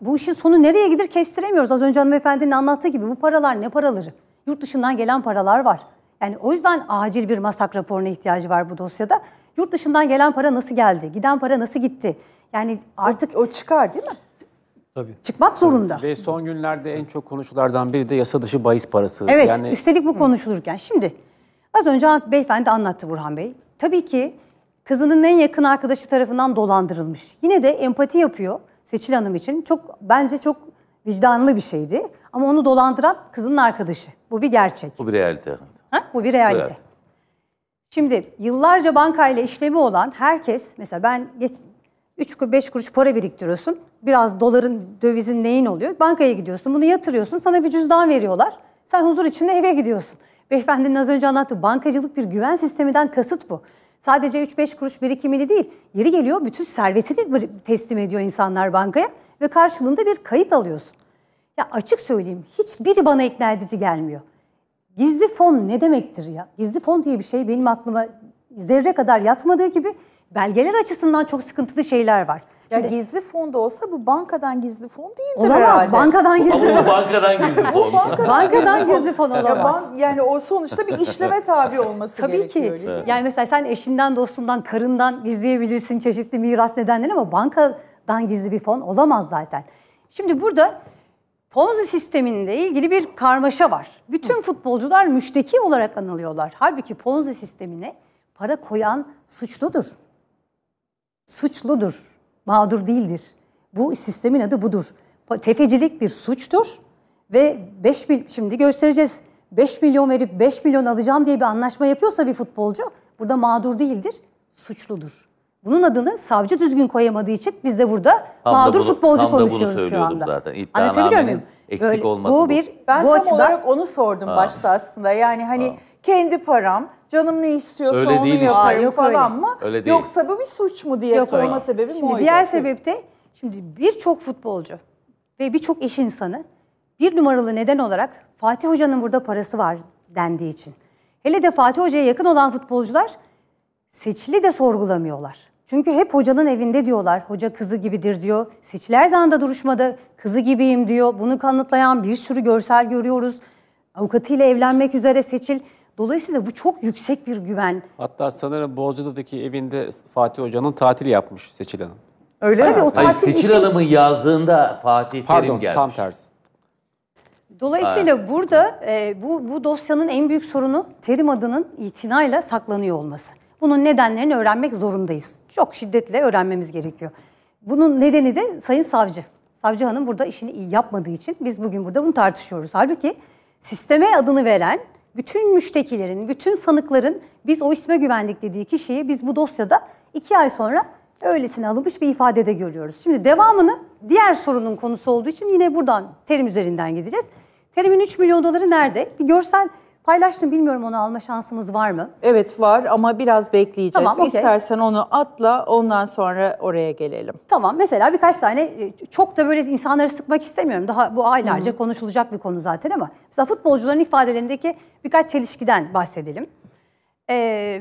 bu işin sonu nereye gider kestiremiyoruz. Az önce hanımefendinin anlattığı gibi bu paralar ne paraları? Yurt dışından gelen paralar var. Yani o yüzden acil bir masak raporuna ihtiyacı var bu dosyada. Yurt dışından gelen para nasıl geldi? Giden para nasıl gitti? Yani artık o, o çıkar değil mi? Tabii. Çıkmak zorunda. Tabii. Ve son günlerde en çok konuşulardan biri de yasa dışı bahis parası. Evet, yani... üstelik bu konuşulurken. Şimdi az önce beyefendi anlattı Burhan Bey. Tabii ki Kızının en yakın arkadaşı tarafından dolandırılmış. Yine de empati yapıyor Seçil Hanım için. Çok bence çok vicdanlı bir şeydi. Ama onu dolandıran kızının arkadaşı. Bu bir gerçek. Bu bir realite. Ha? Bu bir realite. Evet. Şimdi yıllarca bankayla işlemi olan herkes mesela ben geç 3 5 kuruş para biriktiriyorsun. Biraz doların, dövizin neyin oluyor? Bankaya gidiyorsun. Bunu yatırıyorsun. Sana bir cüzdan veriyorlar. Sen huzur içinde eve gidiyorsun. Beyefendinin az önce anlattığı bankacılık bir güven sisteminden kasıt bu. Sadece 3-5 kuruş birikimini değil, yeri geliyor bütün servetini teslim ediyor insanlar bankaya ve karşılığında bir kayıt alıyorsun. Ya açık söyleyeyim hiçbiri bana ikna edici gelmiyor. Gizli fon ne demektir ya? Gizli fon diye bir şey benim aklıma zerre kadar yatmadığı gibi belgeler açısından çok sıkıntılı şeyler var. Ya Şimdi, gizli fon da olsa bu bankadan gizli fon değildir olamaz, herhalde. Bankadan gizli fon. bankadan gizli fon. bankadan, bankadan gizli fon olamaz. Ya yani o sonuçta bir işleme tabi olması Tabii gerekiyor. Tabii ki. Evet. Yani mesela sen eşinden, dostundan, karından gizleyebilirsin çeşitli miras nedenleri ama bankadan gizli bir fon olamaz zaten. Şimdi burada Ponzi sisteminde ilgili bir karmaşa var. Bütün futbolcular müşteki olarak anılıyorlar. Halbuki Ponzi sistemine para koyan suçludur suçludur, mağdur değildir. Bu sistemin adı budur. Tefecilik bir suçtur ve 5 şimdi göstereceğiz. 5 milyon verip 5 milyon alacağım diye bir anlaşma yapıyorsa bir futbolcu burada mağdur değildir, suçludur. Bunun adını savcı düzgün koyamadığı için biz de burada tam mağdur bunu, futbolcu tam konuşuyoruz da bunu şu anda. Zaten. İddianamenin eksik Böyle, olması bu. Bir, bu. Ben bu tam açıdan... olarak onu sordum ha. başta aslında. Yani hani ha kendi param, canım ne istiyorsa öyle onu değil yaparım Yok falan öyle. mı? Öyle değil. Yoksa bu bir suç mu diye Yok sorma öyle. sebebim şimdi oydu. Diğer sebep de şimdi birçok futbolcu ve birçok iş insanı bir numaralı neden olarak Fatih Hoca'nın burada parası var dendiği için. Hele de Fatih Hoca'ya yakın olan futbolcular seçili de sorgulamıyorlar. Çünkü hep hocanın evinde diyorlar. Hoca kızı gibidir diyor. Seçil Erzan'da duruşmada kızı gibiyim diyor. Bunu kanıtlayan bir sürü görsel görüyoruz. Avukatıyla evlenmek üzere Seçil Dolayısıyla bu çok yüksek bir güven. Hatta sanırım Bozcaada'daki evinde Fatih Hoca'nın tatil yapmış Seçil Hanım. Öyle mi? o tatil Hayır, Seçil işi... yazdığında Fatih Pardon, Terim gelmiş. Pardon tam tersi. Dolayısıyla ha. burada e, bu, bu dosyanın en büyük sorunu Terim adının itinayla saklanıyor olması. Bunun nedenlerini öğrenmek zorundayız. Çok şiddetle öğrenmemiz gerekiyor. Bunun nedeni de Sayın Savcı. Savcı Hanım burada işini iyi yapmadığı için biz bugün burada bunu tartışıyoruz. Halbuki sisteme adını veren bütün müştekilerin, bütün sanıkların biz o isme güvendik dediği kişiyi biz bu dosyada iki ay sonra öylesine alınmış bir ifadede görüyoruz. Şimdi devamını diğer sorunun konusu olduğu için yine buradan terim üzerinden gideceğiz. Terimin 3 milyon doları nerede? Bir görsel Paylaştım bilmiyorum onu alma şansımız var mı? Evet var ama biraz bekleyeceğiz. Tamam, okay. İstersen onu atla ondan sonra oraya gelelim. Tamam mesela birkaç tane e, çok da böyle insanları sıkmak istemiyorum. Daha bu aylarca Hı. konuşulacak bir konu zaten ama mesela futbolcuların ifadelerindeki birkaç çelişkiden bahsedelim. Ee,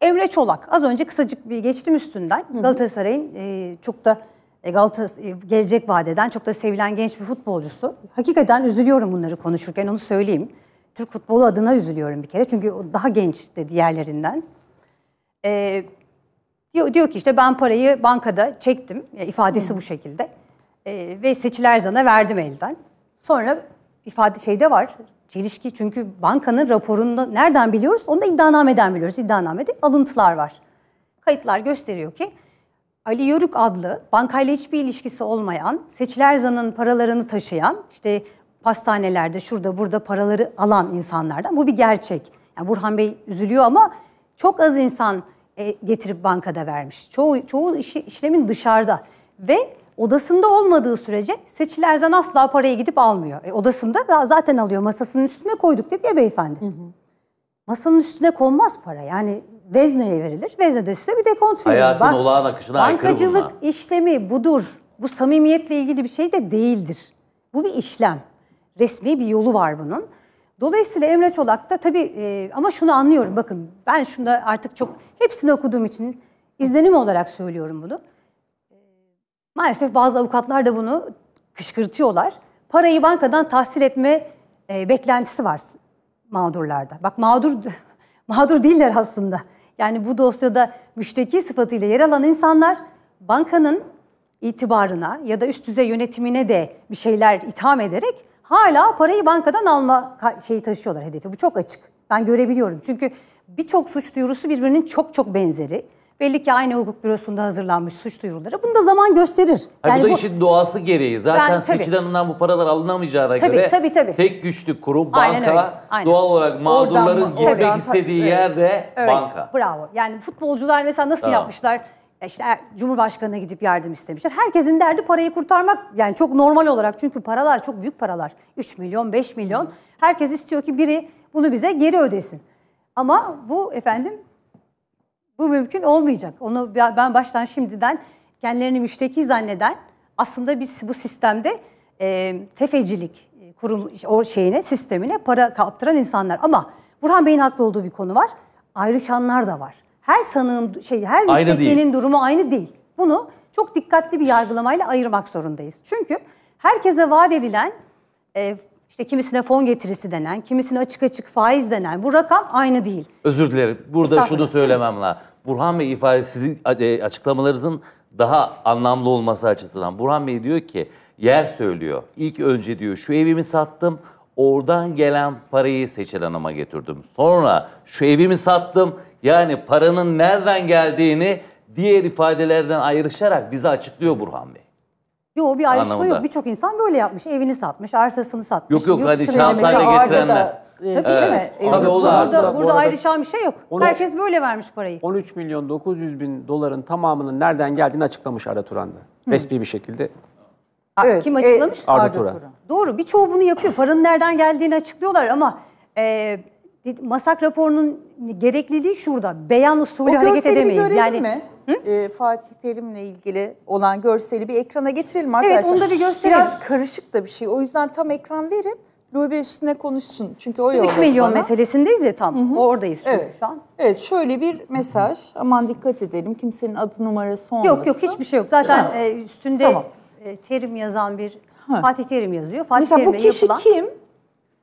Emre Çolak az önce kısacık bir geçtim üstünden. Galatasaray'ın e, çok da e, Galatasaray e, gelecek vadeden çok da sevilen genç bir futbolcusu. Hakikaten üzülüyorum bunları konuşurken onu söyleyeyim. Türk futbolu adına üzülüyorum bir kere. Çünkü daha genç de diğerlerinden. E, diyor, diyor ki işte ben parayı bankada çektim. Yani ifadesi Hı. bu şekilde. E, ve Seçil Erzan'a verdim elden. Sonra ifade şeyde var. Çelişki çünkü bankanın raporunu nereden biliyoruz? Onu da iddianameden biliyoruz. İddianamede alıntılar var. Kayıtlar gösteriyor ki Ali Yörük adlı bankayla hiçbir ilişkisi olmayan, Seçil Erzan'ın paralarını taşıyan, işte pastanelerde şurada burada paraları alan insanlardan. Bu bir gerçek. Yani Burhan Bey üzülüyor ama çok az insan e, getirip bankada vermiş. Çoğu, çoğu işi, işlemin dışarıda ve odasında olmadığı sürece Seçil asla parayı gidip almıyor. E, odasında zaten alıyor masasının üstüne koyduk dedi ya beyefendi. Hı hı. Masanın üstüne konmaz para yani vezneye verilir. Vezne de size bir dekont veriyor. Hayatın olağan akışına aykırı Bankacılık işlemi budur. Bu samimiyetle ilgili bir şey de değildir. Bu bir işlem. Resmi bir yolu var bunun. Dolayısıyla Emre Çolak da tabii e, ama şunu anlıyorum bakın ben şunda artık çok hepsini okuduğum için izlenim olarak söylüyorum bunu. E, maalesef bazı avukatlar da bunu kışkırtıyorlar. Parayı bankadan tahsil etme e, beklentisi var mağdurlarda. Bak mağdur mağdur değiller aslında. Yani bu dosyada müşteki sıfatıyla yer alan insanlar bankanın itibarına ya da üst düzey yönetimine de bir şeyler itham ederek hala parayı bankadan alma şeyi taşıyorlar hedefi. Bu çok açık. Ben görebiliyorum. Çünkü birçok suç duyurusu birbirinin çok çok benzeri. Belli ki aynı hukuk bürosunda hazırlanmış suç duyuruları. Bunu da zaman gösterir. Yani Hayır, bu da işin doğası gereği. Zaten ben, seçilenından bu paralar alınamayacağına tabii, göre tabii, tabii. tek güçlü kurum banka. Aynen öyle, aynen. Doğal olarak mağdurların oradan, istediği tabii, yer de banka. Bravo. Yani futbolcular mesela nasıl tamam. yapmışlar? E işte e, Cumhurbaşkanı'na gidip yardım istemişler. Herkesin derdi parayı kurtarmak yani çok normal olarak çünkü paralar çok büyük paralar. 3 milyon, 5 milyon. Herkes istiyor ki biri bunu bize geri ödesin. Ama bu efendim bu mümkün olmayacak. Onu ben baştan şimdiden kendilerini müşteki zanneden aslında biz bu sistemde e, tefecilik e, kurum o şeyine sistemine para kaptıran insanlar. Ama Burhan Bey'in haklı olduğu bir konu var. Ayrışanlar da var her sanığın şey her müşterinin durumu aynı değil. Bunu çok dikkatli bir yargılamayla ayırmak zorundayız. Çünkü herkese vaat edilen e, işte kimisine fon getirisi denen, kimisine açık açık faiz denen bu rakam aynı değil. Özür dilerim. Burada şunu söylemem la. Burhan Bey ifadesi e, açıklamalarınızın daha anlamlı olması açısından. Burhan Bey diyor ki yer söylüyor. İlk önce diyor şu evimi sattım. Oradan gelen parayı seçil hanıma getirdim. Sonra şu evimi sattım yani paranın nereden geldiğini diğer ifadelerden ayrışarak bize açıklıyor Burhan Bey. Yok bir ayrışma Anlamında. yok. Birçok insan böyle yapmış. Evini satmış, arsasını satmış. Yok yok hadi çantayla getirenler. E, tabii evet. değil mi? Tabii, o da, burada, burada ayrışan bir şey yok. 13, Herkes böyle vermiş parayı. 13 milyon 900 bin doların tamamının nereden geldiğini açıklamış Arda Turan'da. Hı. Resmi bir şekilde. Evet. Kim açıklamış? E, Arda, Arda Turan. Turan. Doğru birçoğu bunu yapıyor. Paranın nereden geldiğini açıklıyorlar ama... E, Masak raporunun gerekliliği şurada. Beyan usulü o hareket edemeyiz. O yani, mi? Hı? Ee, Fatih Terim'le ilgili olan görseli bir ekrana getirelim arkadaşlar. Evet onu da bir gösterelim. Biraz karışık da bir şey. O yüzden tam ekran verin. Lobe üstüne konuşsun. Çünkü o yolda. 3 milyon bana. meselesindeyiz ya tam. Hı-hı. Oradayız evet. şu an. Evet şöyle bir mesaj. Aman dikkat edelim kimsenin adı numarası olmasın. Yok yok hiçbir şey yok. Zaten e, üstünde tamam. E, Terim yazan bir ha. Fatih Terim yazıyor. Fatih Mesela Terim'le bu kişi yapılan... kim?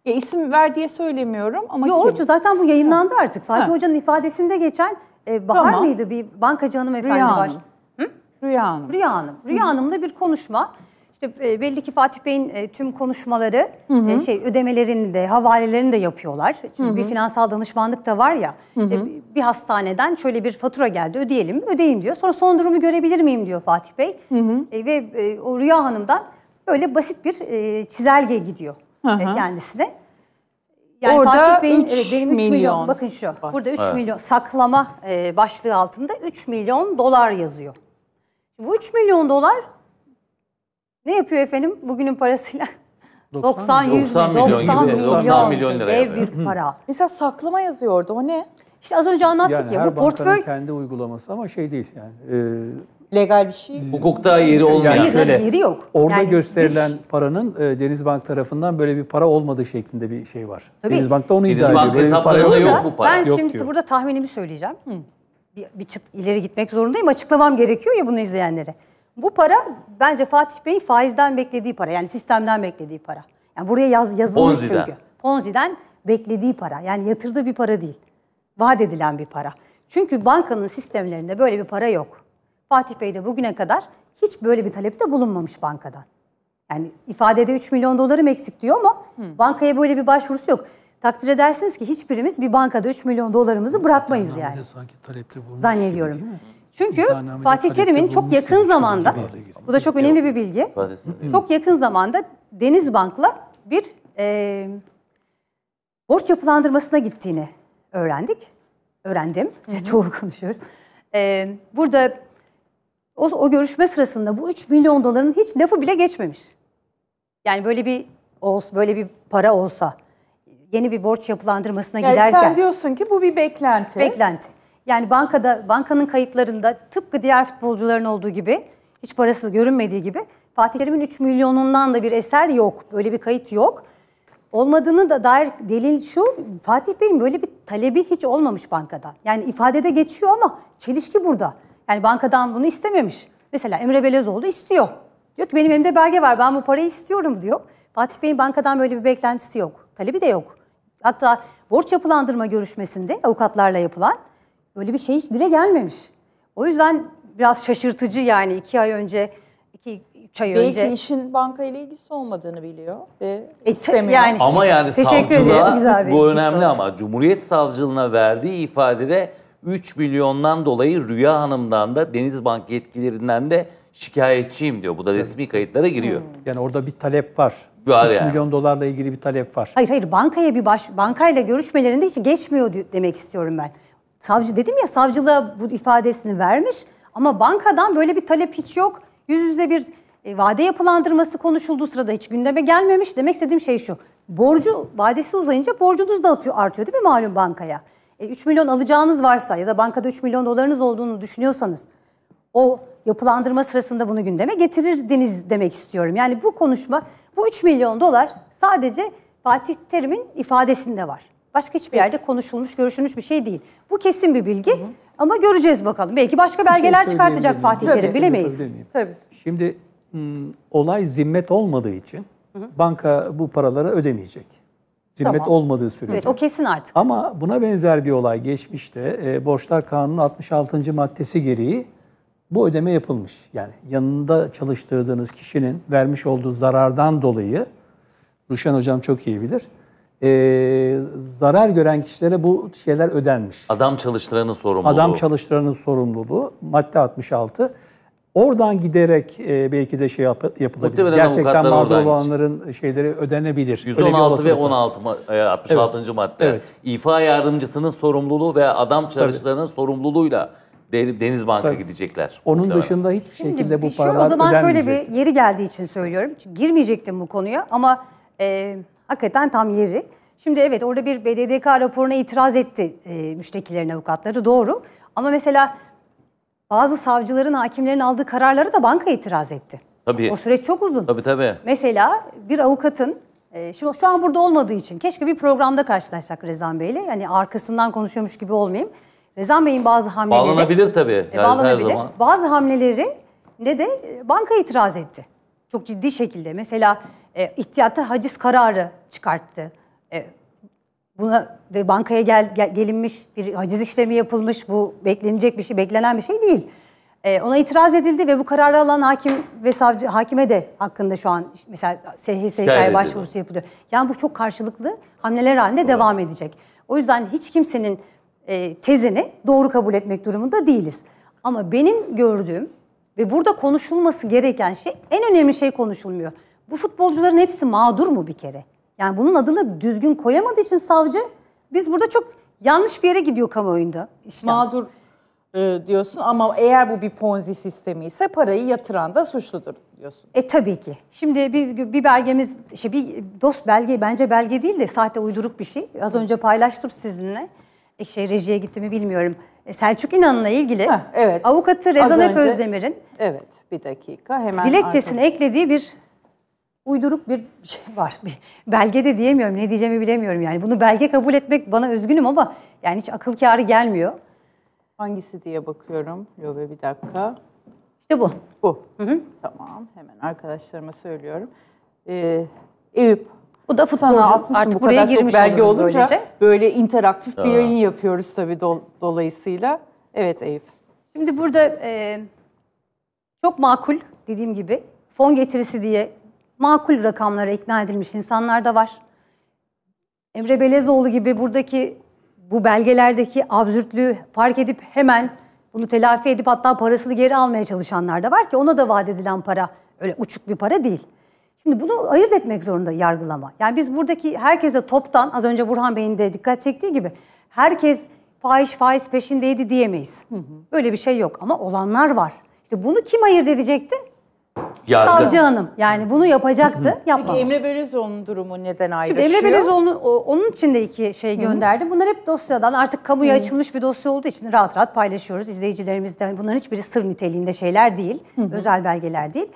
Ya isim ver diye söylemiyorum ama Yok kim? zaten bu yayınlandı ha. artık. Fatih ha. Hoca'nın ifadesinde geçen e, Bahar tamam. mıydı bir bankacı hanımefendi Rüya var. Hanım. Hı? Rüya Hanım. Rüya Hanım. Rüya Hanım'la bir konuşma. İşte e, belli ki Fatih Bey'in e, tüm konuşmaları, hı hı. E, şey ödemelerini de, havalelerini de yapıyorlar. Çünkü hı hı. bir finansal danışmanlık da var ya. Hı hı. Işte, bir hastaneden şöyle bir fatura geldi, ödeyelim, ödeyin diyor. Sonra son durumu görebilir miyim diyor Fatih Bey. Hı hı. E, ve e, o Rüya Hanım'dan böyle basit bir e, çizelge gidiyor. Aha. E, kendisine. Yani Orada Fatih Bey'in 3 evet, benim 3 milyon. milyon bakın şu. Bak. Burada 3 evet. milyon saklama e, başlığı altında 3 milyon dolar yazıyor. Bu 3 milyon dolar ne yapıyor efendim bugünün parasıyla? 90 100 90 milyon, 90 milyon, gibi, 90 milyon lira ev bir para. Mesela saklama yazıyor orada. o ne? İşte az önce anlattık yani ya bu portföy kendi uygulaması ama şey değil yani. E, legal bir şey. Hmm. Hukukta yeri olmayan. Yani şöyle, yeri yok. Orada yani gösterilen bir... paranın e, Denizbank tarafından böyle bir para olmadığı şeklinde bir şey var. Tabii. denizbank da onu iddia ediyor. Denizbank hesaplarında yok bu para. Ben yok şimdi diyor. burada tahminimi söyleyeceğim. Hı. Bir, bir çıt ileri gitmek zorundayım. Açıklamam gerekiyor ya bunu izleyenlere. Bu para bence Fatih Bey'in faizden beklediği para. Yani sistemden beklediği para. Yani buraya yaz, yazılmış Ponzi'den. çünkü. Ponzi'den beklediği para. Yani yatırdığı bir para değil. Vaat edilen bir para. Çünkü bankanın sistemlerinde böyle bir para yok. Fatih Bey de bugüne kadar hiç böyle bir talepte bulunmamış bankadan. Yani ifadede 3 milyon dolarım eksik diyor ama Hı. bankaya böyle bir başvurusu yok. Takdir edersiniz ki hiçbirimiz bir bankada 3 milyon dolarımızı bırakmayız İddianame yani. sanki talepte bulunmuş. Zannediyorum. Gibi, Çünkü Fatih Terim'in çok yakın şey zamanda, bu da çok önemli bir bilgi, İfadesini çok yakın zamanda Deniz Bank'la bir e, borç yapılandırmasına gittiğini öğrendik. Öğrendim. Hı hı. Çoğul konuşuyoruz. E, burada o, o görüşme sırasında bu 3 milyon doların hiç lafı bile geçmemiş. Yani böyle bir olsa, böyle bir para olsa yeni bir borç yapılandırmasına yani giderken. Sen diyorsun ki bu bir beklenti. Beklenti. Yani bankada bankanın kayıtlarında tıpkı diğer futbolcuların olduğu gibi hiç parasız görünmediği gibi Fatih Terim'in 3 milyonundan da bir eser yok. Böyle bir kayıt yok. Olmadığını da dair delil şu Fatih Bey'in böyle bir talebi hiç olmamış bankada. Yani ifadede geçiyor ama çelişki burada. Yani bankadan bunu istememiş. Mesela Emre Belezoğlu istiyor. Diyor ki benim elimde belge var ben bu parayı istiyorum diyor. Fatih Bey'in bankadan böyle bir beklentisi yok. Talebi de yok. Hatta borç yapılandırma görüşmesinde avukatlarla yapılan böyle bir şey hiç dile gelmemiş. O yüzden biraz şaşırtıcı yani iki ay önce, iki üç ay Belki önce. Belki işin bankayla ilgisi olmadığını biliyor ve e, istemiyor. Yani, ama yani savcılığa bu önemli ama Cumhuriyet Savcılığına verdiği ifadede 3 milyondan dolayı Rüya Hanım'dan da Denizbank yetkililerinden de şikayetçiyim diyor. Bu da resmi kayıtlara giriyor. Hmm. Yani orada bir talep var. Var 3 yani. milyon dolarla ilgili bir talep var. Hayır hayır bankaya bir baş, bankayla görüşmelerinde hiç geçmiyor demek istiyorum ben. Savcı dedim ya savcılığa bu ifadesini vermiş ama bankadan böyle bir talep hiç yok. Yüz yüze bir e, vade yapılandırması konuşulduğu sırada hiç gündeme gelmemiş. Demek istediğim şey şu. Borcu vadesi uzayınca borcunuz da artıyor değil mi malum bankaya? E, 3 milyon alacağınız varsa ya da bankada 3 milyon dolarınız olduğunu düşünüyorsanız o yapılandırma sırasında bunu gündeme getirirdiniz demek istiyorum. Yani bu konuşma bu 3 milyon dolar sadece Fatih Terim'in ifadesinde var. Başka hiçbir yerde konuşulmuş, görüşülmüş bir şey değil. Bu kesin bir bilgi hı hı. ama göreceğiz bakalım. Belki başka şey belgeler şey çıkartacak Fatih Terim bilemeyiz. Tabii. Şimdi olay zimmet olmadığı için hı hı. banka bu paraları ödemeyecek. Zimmet tamam. olmadığı sürece. Evet o kesin artık. Ama buna benzer bir olay geçmişte e, Borçlar Kanunu'nun 66. maddesi gereği bu ödeme yapılmış. Yani yanında çalıştırdığınız kişinin vermiş olduğu zarardan dolayı, Ruşen Hocam çok iyi bilir, e, zarar gören kişilere bu şeyler ödenmiş. Adam çalıştıranın sorumluluğu. Adam çalıştıranın sorumluluğu madde 66. Oradan giderek e, belki de şey yap, yapılabilir. Muhtemelen Gerçekten mağdur olanların gidecek. şeyleri ödenebilir. 116 ve 16 e, 66. Evet. madde. Evet. İfa yardımcısının sorumluluğu veya adam çalışlarının Tabii. sorumluluğuyla Deniz Banka gidecekler. Onun muhtemelen. dışında hiçbir Şimdi, şekilde bu şey- paralar ödenmeyecek. O zaman şöyle bir yeri geldiği için söylüyorum. Çünkü girmeyecektim bu konuya ama e, hakikaten tam yeri. Şimdi evet orada bir BDDK raporuna itiraz etti e, müştekilerin avukatları doğru. Ama mesela bazı savcıların, hakimlerin aldığı kararları da banka itiraz etti. Tabii. O süreç çok uzun. Tabii tabii. Mesela bir avukatın e, Şimdi şu an burada olmadığı için keşke bir programda karşılaşsak Rezan Bey'le. Yani arkasından konuşuyormuş gibi olmayayım. Rezan Bey'in bazı hamleleri... Bağlanabilir tabii. E, yani bağlanabilir. Her zaman. Bazı hamleleri ne de e, banka itiraz etti. Çok ciddi şekilde. Mesela e, ihtiyatta haciz kararı çıkarttı. E, buna ve bankaya gel, gel, gelinmiş bir haciz işlemi yapılmış bu beklenecek bir şey beklenen bir şey değil. E, ona itiraz edildi ve bu kararı alan hakim ve savcı hakime de hakkında şu an mesela SHS hikaye başvurusu yapılıyor. Yani bu çok karşılıklı hamleler halinde Doğru. devam edecek. O yüzden hiç kimsenin e, tezini doğru kabul etmek durumunda değiliz. Ama benim gördüğüm ve burada konuşulması gereken şey en önemli şey konuşulmuyor. Bu futbolcuların hepsi mağdur mu bir kere? Yani bunun adını düzgün koyamadığı için savcı biz burada çok yanlış bir yere gidiyor kamuoyunda. Işlem. Mağdur e, diyorsun ama eğer bu bir ponzi sistemi ise parayı yatıran da suçludur diyorsun. E tabii ki. Şimdi bir, bir belgemiz, işte bir dost belge, bence belge değil de sahte uyduruk bir şey. Az önce paylaştım sizinle. E, şey, rejiye gitti mi bilmiyorum. E, Selçuk İnan'la ilgili Heh, evet. avukatı Rezan Hep Özdemir'in evet, bir dakika, hemen dilekçesini artık... eklediği bir uyduruk bir şey var. Bir belge de diyemiyorum. Ne diyeceğimi bilemiyorum yani. Bunu belge kabul etmek bana özgünüm ama yani hiç akıl kârı gelmiyor. Hangisi diye bakıyorum. Lobe bir dakika. İşte bu. Bu. Hı hı. Tamam. Hemen arkadaşlarıma söylüyorum. Ee, Eyüp bu da futbolcu. Sana atmışım Artık bu buraya kadar girmiş çok belge olunca böylece. böyle interaktif tamam. bir yayın yapıyoruz tabii do dolayısıyla. Evet Eyüp. Şimdi burada e, çok makul dediğim gibi fon getirisi diye makul rakamlara ikna edilmiş insanlar da var. Emre Belezoğlu gibi buradaki bu belgelerdeki absürtlüğü fark edip hemen bunu telafi edip hatta parasını geri almaya çalışanlar da var ki ona da vaat edilen para öyle uçuk bir para değil. Şimdi bunu ayırt etmek zorunda yargılama. Yani biz buradaki herkese toptan az önce Burhan Bey'in de dikkat çektiği gibi herkes faiz faiz peşindeydi diyemeyiz. Böyle bir şey yok ama olanlar var. İşte bunu kim ayırt edecekti? yargı... Savcı hanım yani bunu yapacaktı, yapmamış. Peki Emre Belezoğlu'nun durumu neden ayrışıyor? Şimdi Emre Belezoğlu onun için de iki şey gönderdi. Bunlar hep dosyadan artık kamuya Hı. açılmış bir dosya olduğu için rahat rahat paylaşıyoruz izleyicilerimizden. Hani bunların hiçbiri sır niteliğinde şeyler değil, Hı. özel belgeler değil.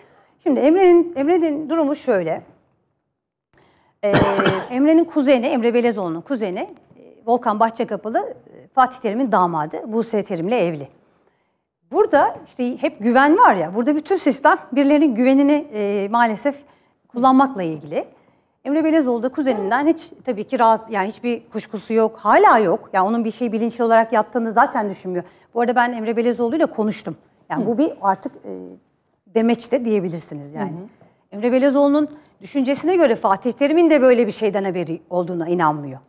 Şimdi Emre'nin Emre'nin durumu şöyle. Ee, Emre'nin kuzeni, Emre Belezoğlu'nun kuzeni e, Volkan Bahçekapalı e, Fatih Terim'in damadı. Buse Terim'le evli. Burada işte hep güven var ya, burada bütün sistem birilerinin güvenini e, maalesef kullanmakla ilgili. Emre Belezoğlu da kuzeninden hiç tabii ki rahatsız, yani hiçbir kuşkusu yok, hala yok. Yani onun bir şey bilinçli olarak yaptığını zaten düşünmüyor. Bu arada ben Emre Belezoğlu ile konuştum. Yani Hı. bu bir artık e, demeç de diyebilirsiniz yani. hı. Emre Belezoğlu'nun düşüncesine göre Fatih Terim'in de böyle bir şeyden haberi olduğuna inanmıyor.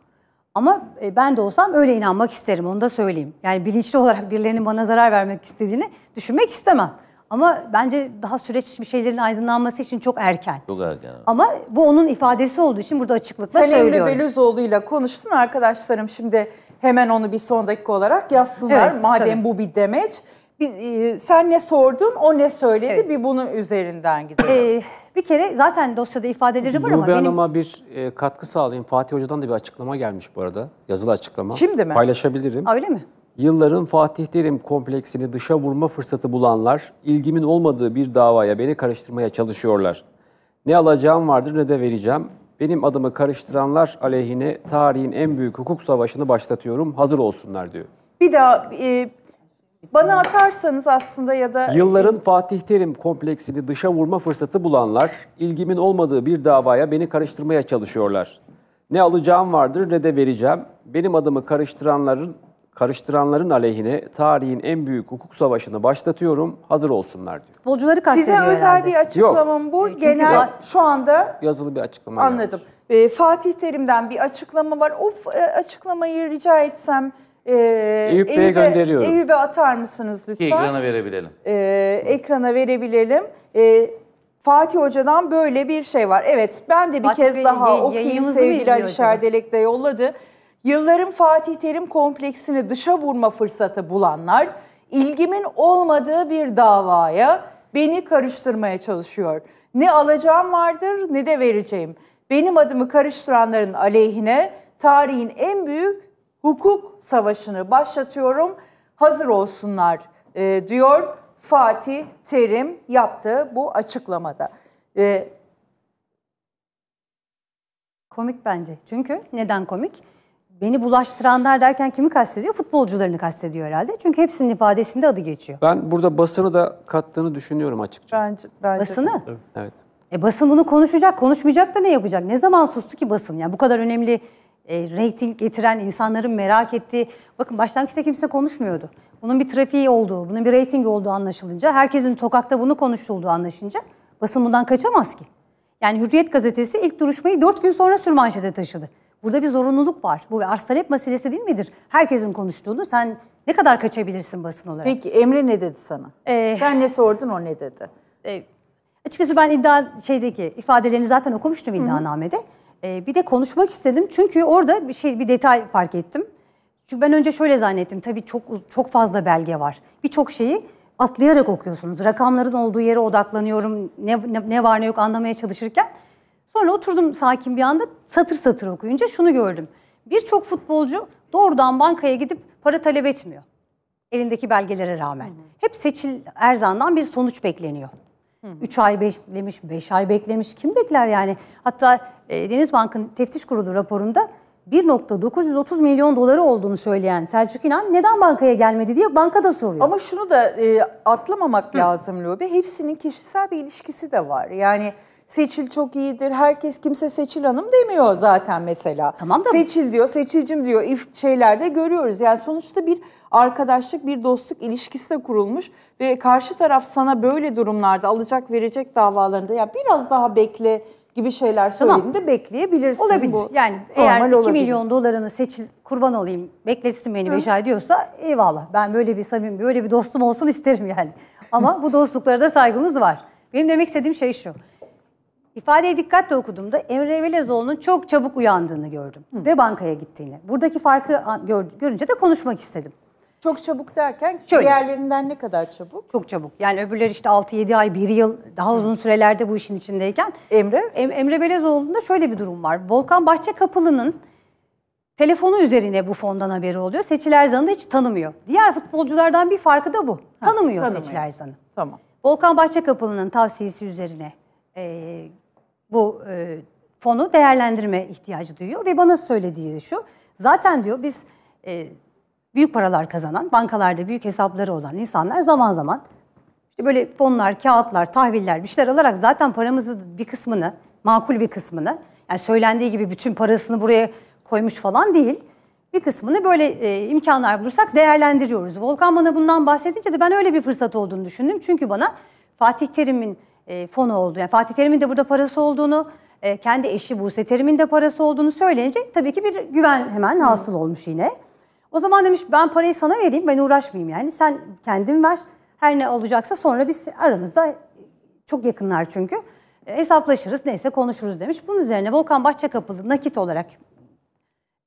Ama e, ben de olsam öyle inanmak isterim onu da söyleyeyim. Yani bilinçli olarak birilerinin bana zarar vermek istediğini düşünmek istemem. Ama bence daha süreç bir şeylerin aydınlanması için çok erken. Çok erken. Ama bu onun ifadesi olduğu için burada açıklıkla Sen söylüyorum. Sen Emre Belözoğlu'yla konuştun arkadaşlarım şimdi hemen onu bir son dakika olarak yazsınlar. Evet, Madem tabii. bu bir demeç. Bir, e, sen ne sordun, o ne söyledi? Evet. Bir bunun üzerinden gidelim. Ee, bir kere zaten dosyada ifadeleri var Nube ama benim... Hanım'a bir e, katkı sağlayayım. Fatih Hoca'dan da bir açıklama gelmiş bu arada. Yazılı açıklama. Şimdi mi? Paylaşabilirim. Aa, öyle mi? Yılların Fatih Terim kompleksini dışa vurma fırsatı bulanlar ilgimin olmadığı bir davaya beni karıştırmaya çalışıyorlar. Ne alacağım vardır ne de vereceğim. Benim adımı karıştıranlar aleyhine tarihin en büyük hukuk savaşını başlatıyorum. Hazır olsunlar diyor. Bir daha e, bana atarsanız aslında ya da... Yılların Fatih Terim kompleksini dışa vurma fırsatı bulanlar, ilgimin olmadığı bir davaya beni karıştırmaya çalışıyorlar. Ne alacağım vardır ne de vereceğim. Benim adımı karıştıranların karıştıranların aleyhine tarihin en büyük hukuk savaşını başlatıyorum. Hazır olsunlar diyor. Futbolcuları kastediyor Size özel herhalde. bir açıklamam bu. Çünkü Genel şu anda yazılı bir açıklama. Anladım. Gelmiş. Ee, Fatih Terim'den bir açıklama var. Of e, açıklamayı rica etsem ee, Eyüp Bey'e gönderiyorum. Eyüp'e atar mısınız lütfen? Ki ekrana verebilelim. Ee, ekrana verebilelim. Ee, Fatih Hoca'dan böyle bir şey var. Evet ben de bir Fatih kez Bey, daha okuyayım sevgili Ali Şerdelek de yolladı. Yıllarım Fatih Terim kompleksini dışa vurma fırsatı bulanlar ilgimin olmadığı bir davaya beni karıştırmaya çalışıyor. Ne alacağım vardır ne de vereceğim. Benim adımı karıştıranların aleyhine tarihin en büyük hukuk savaşını başlatıyorum. Hazır olsunlar e, diyor Fatih Terim yaptığı bu açıklamada. E, komik bence. Çünkü neden komik? Beni bulaştıranlar derken kimi kastediyor? Futbolcularını kastediyor herhalde. Çünkü hepsinin ifadesinde adı geçiyor. Ben burada basını da kattığını düşünüyorum açıkça. Bence, bence. Basını? Evet. E basın bunu konuşacak, konuşmayacak da ne yapacak? Ne zaman sustu ki basın? Yani bu kadar önemli e, reyting getiren insanların merak ettiği. Bakın başlangıçta kimse konuşmuyordu. Bunun bir trafiği olduğu, bunun bir reyting olduğu anlaşılınca, herkesin sokakta bunu konuşulduğu anlaşınca basın bundan kaçamaz ki. Yani Hürriyet gazetesi ilk duruşmayı dört gün sonra sürmanşete taşıdı. Burada bir zorunluluk var. Bu bir arz talep meselesi değil midir? Herkesin konuştuğunu sen ne kadar kaçabilirsin basın olarak? Peki Emre ne dedi sana? Ee, sen ne sordun o ne dedi? E, açıkçası ben iddia şeydeki ifadelerini zaten okumuştum iddianamede. Hı-hı. Ee, bir de konuşmak istedim çünkü orada bir şey bir detay fark ettim. Çünkü ben önce şöyle zannettim. Tabii çok çok fazla belge var. Birçok şeyi atlayarak okuyorsunuz. Rakamların olduğu yere odaklanıyorum. Ne, ne, ne var ne yok anlamaya çalışırken. Sonra oturdum sakin bir anda satır satır okuyunca şunu gördüm. Birçok futbolcu doğrudan bankaya gidip para talep etmiyor. Elindeki belgelere rağmen. Hı hı. Hep Seçil Erzan'dan bir sonuç bekleniyor. Hı Üç ay beklemiş, beş ay beklemiş. Kim bekler yani? Hatta e, Deniz Bankın teftiş kurulu raporunda 1.930 milyon doları olduğunu söyleyen Selçuk İnan neden bankaya gelmedi diye banka da soruyor. Ama şunu da e, atlamamak Hı. lazım Lobi. Hepsinin kişisel bir ilişkisi de var. Yani Seçil çok iyidir. Herkes kimse Seçil Hanım demiyor zaten mesela. Tamam da Seçil diyor, Seçilcim diyor. İf şeylerde görüyoruz. Yani sonuçta bir arkadaşlık, bir dostluk ilişkisi de kurulmuş ve karşı taraf sana böyle durumlarda alacak verecek davalarında ya biraz daha bekle gibi şeyler söylediğinde tamam. bekleyebilirsin. Olabilir. Bu yani eğer 2 olabilir. milyon dolarını seçil kurban olayım bekletsin beni Beşay ediyorsa eyvallah. Ben böyle bir samim, böyle bir dostum olsun isterim yani. Ama bu dostluklara da saygımız var. Benim demek istediğim şey şu. İfadeyi dikkatle okuduğumda Emre Velezoğlu'nun çok çabuk uyandığını gördüm Hı. ve bankaya gittiğini. Buradaki farkı görünce de konuşmak istedim. Çok çabuk derken Şöyle, diğerlerinden ne kadar çabuk? Çok çabuk. Yani öbürler işte 6-7 ay, 1 yıl daha uzun sürelerde bu işin içindeyken. Emre? Em, Emre Belezoğlu'nda şöyle bir durum var. Volkan Bahçe Kapılı'nın telefonu üzerine bu fondan haberi oluyor. Seçil Erzan'ı da hiç tanımıyor. Diğer futbolculardan bir farkı da bu. Ha, tanımıyor, tanımıyor. Seçil Erzan'ı. Tamam. Volkan Bahçekapılı'nın tavsiyesi üzerine e, bu e, fonu değerlendirme ihtiyacı duyuyor. Ve bana söylediği şu. Zaten diyor biz... E, büyük paralar kazanan, bankalarda büyük hesapları olan insanlar zaman zaman işte böyle fonlar, kağıtlar, tahviller bir şeyler alarak zaten paramızı bir kısmını, makul bir kısmını yani söylendiği gibi bütün parasını buraya koymuş falan değil. Bir kısmını böyle e, imkanlar bulursak değerlendiriyoruz. Volkan bana bundan bahsedince de ben öyle bir fırsat olduğunu düşündüm. Çünkü bana Fatih Terim'in e, fonu olduğu, yani Fatih Terim'in de burada parası olduğunu, e, kendi eşi Buse Terim'in de parası olduğunu söyleyince tabii ki bir güven hemen hasıl olmuş yine. O zaman demiş ben parayı sana vereyim ben uğraşmayayım yani sen kendin ver. Her ne olacaksa sonra biz aramızda e, çok yakınlar çünkü e, hesaplaşırız neyse konuşuruz demiş. Bunun üzerine Volkan Bahçekapılı nakit olarak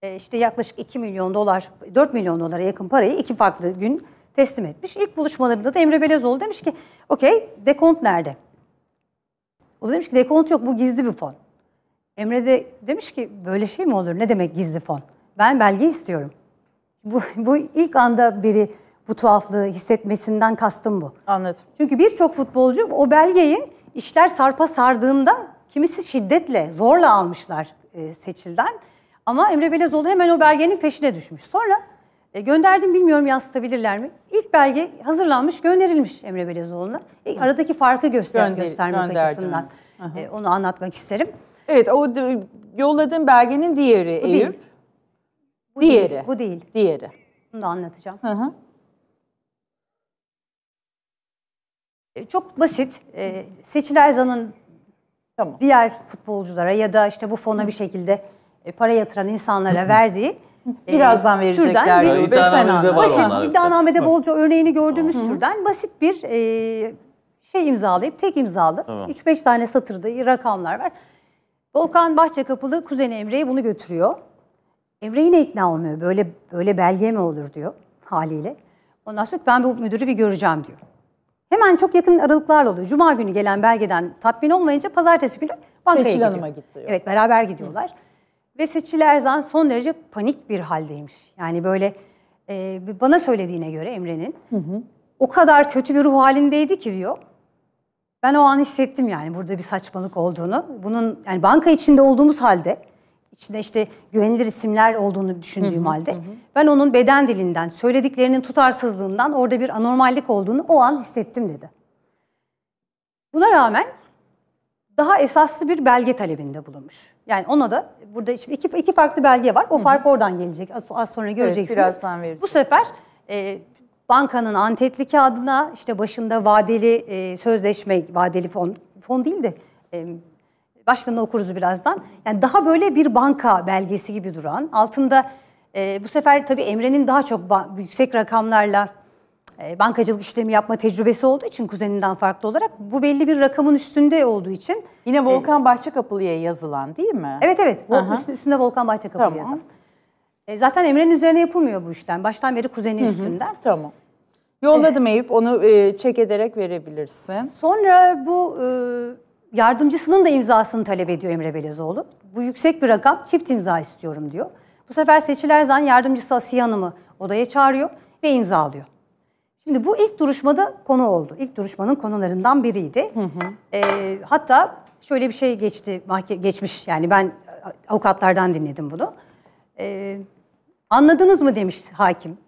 e, işte yaklaşık 2 milyon dolar 4 milyon dolara yakın parayı iki farklı gün teslim etmiş. İlk buluşmalarında da Emre Belezoğlu demiş ki okey dekont nerede? O da demiş ki dekont yok bu gizli bir fon. Emre de demiş ki böyle şey mi olur ne demek gizli fon? Ben belge istiyorum. Bu, bu ilk anda biri bu tuhaflığı hissetmesinden kastım bu. Anladım. Çünkü birçok futbolcu o belgeyi işler sarpa sardığında kimisi şiddetle, zorla almışlar e, seçilden. Ama Emre Belezoğlu hemen o belgenin peşine düşmüş. Sonra e, gönderdim bilmiyorum yansıtabilirler mi? İlk belge hazırlanmış, gönderilmiş Emre Belezoğlu'na. E, aradaki farkı göster Gönder, göstermek gönderdim. açısından e, onu anlatmak isterim. Evet, o yolladığım belgenin diğeri Eyüp. Bu Diğeri. Değil, bu değil. Diğeri. Bunu da anlatacağım. Hı hı. E, çok basit. Ee, Seçil Erzan'ın tamam. diğer futbolculara ya da işte bu fona bir şekilde e, para yatıran insanlara verdiği e, Birazdan verecekler. Türden bir, iddianamede basit, İddianamede bolca örneğini gördüğümüz Hı. türden basit bir e, şey imzalayıp tek imzalı. 3-5 tane satırda rakamlar var. Volkan Bahçekapılı kuzeni Emre'ye bunu götürüyor. Emre yine ikna olmuyor. Böyle böyle belge mi olur diyor haliyle. Ondan sonra ben bu müdürü bir göreceğim diyor. Hemen çok yakın aralıklarla oluyor. Cuma günü gelen belgeden tatmin olmayınca pazartesi günü bankaya Seçil gidiyor. gidiyor. Evet beraber gidiyorlar. Hı. Ve Seçil Erzan son derece panik bir haldeymiş. Yani böyle e, bana söylediğine göre Emre'nin o kadar kötü bir ruh halindeydi ki diyor. Ben o an hissettim yani burada bir saçmalık olduğunu. Bunun yani banka içinde olduğumuz halde içinde işte güvenilir isimler olduğunu düşündüğüm hı hı, halde hı. ben onun beden dilinden, söylediklerinin tutarsızlığından orada bir anormallik olduğunu o an hissettim dedi. Buna rağmen daha esaslı bir belge talebinde bulunmuş. Yani ona da burada iki, iki farklı belge var. O fark oradan gelecek. Az, az sonra göreceksiniz. Evet, birazdan vereceğim. Bu sefer e, bankanın antetli kağıdına işte başında vadeli e, sözleşme, vadeli fon, fon değil de e, başlığını okuruz birazdan. Yani daha böyle bir banka belgesi gibi duran, altında e, bu sefer tabii Emre'nin daha çok yüksek rakamlarla e, bankacılık işlemi yapma tecrübesi olduğu için kuzeninden farklı olarak bu belli bir rakamın üstünde olduğu için. Yine e, Volkan e, Bahçekapılı'ya yazılan değil mi? Evet evet Aha. üstünde Volkan Bahçekapılı tamam. yazan. E, zaten Emre'nin üzerine yapılmıyor bu işlem. Baştan beri kuzeni Hı-hı. üstünden. Tamam. Yolladım e, Eyüp onu e, çek ederek verebilirsin. Sonra bu... E, yardımcısının da imzasını talep ediyor Emre Belezoğlu. Bu yüksek bir rakam çift imza istiyorum diyor. Bu sefer Seçil Erzan yardımcısı Asiye Hanım'ı odaya çağırıyor ve imzalıyor. Şimdi bu ilk duruşmada konu oldu. İlk duruşmanın konularından biriydi. Hı hı. E, hatta şöyle bir şey geçti, geçmiş yani ben avukatlardan dinledim bunu. E, anladınız mı demiş hakim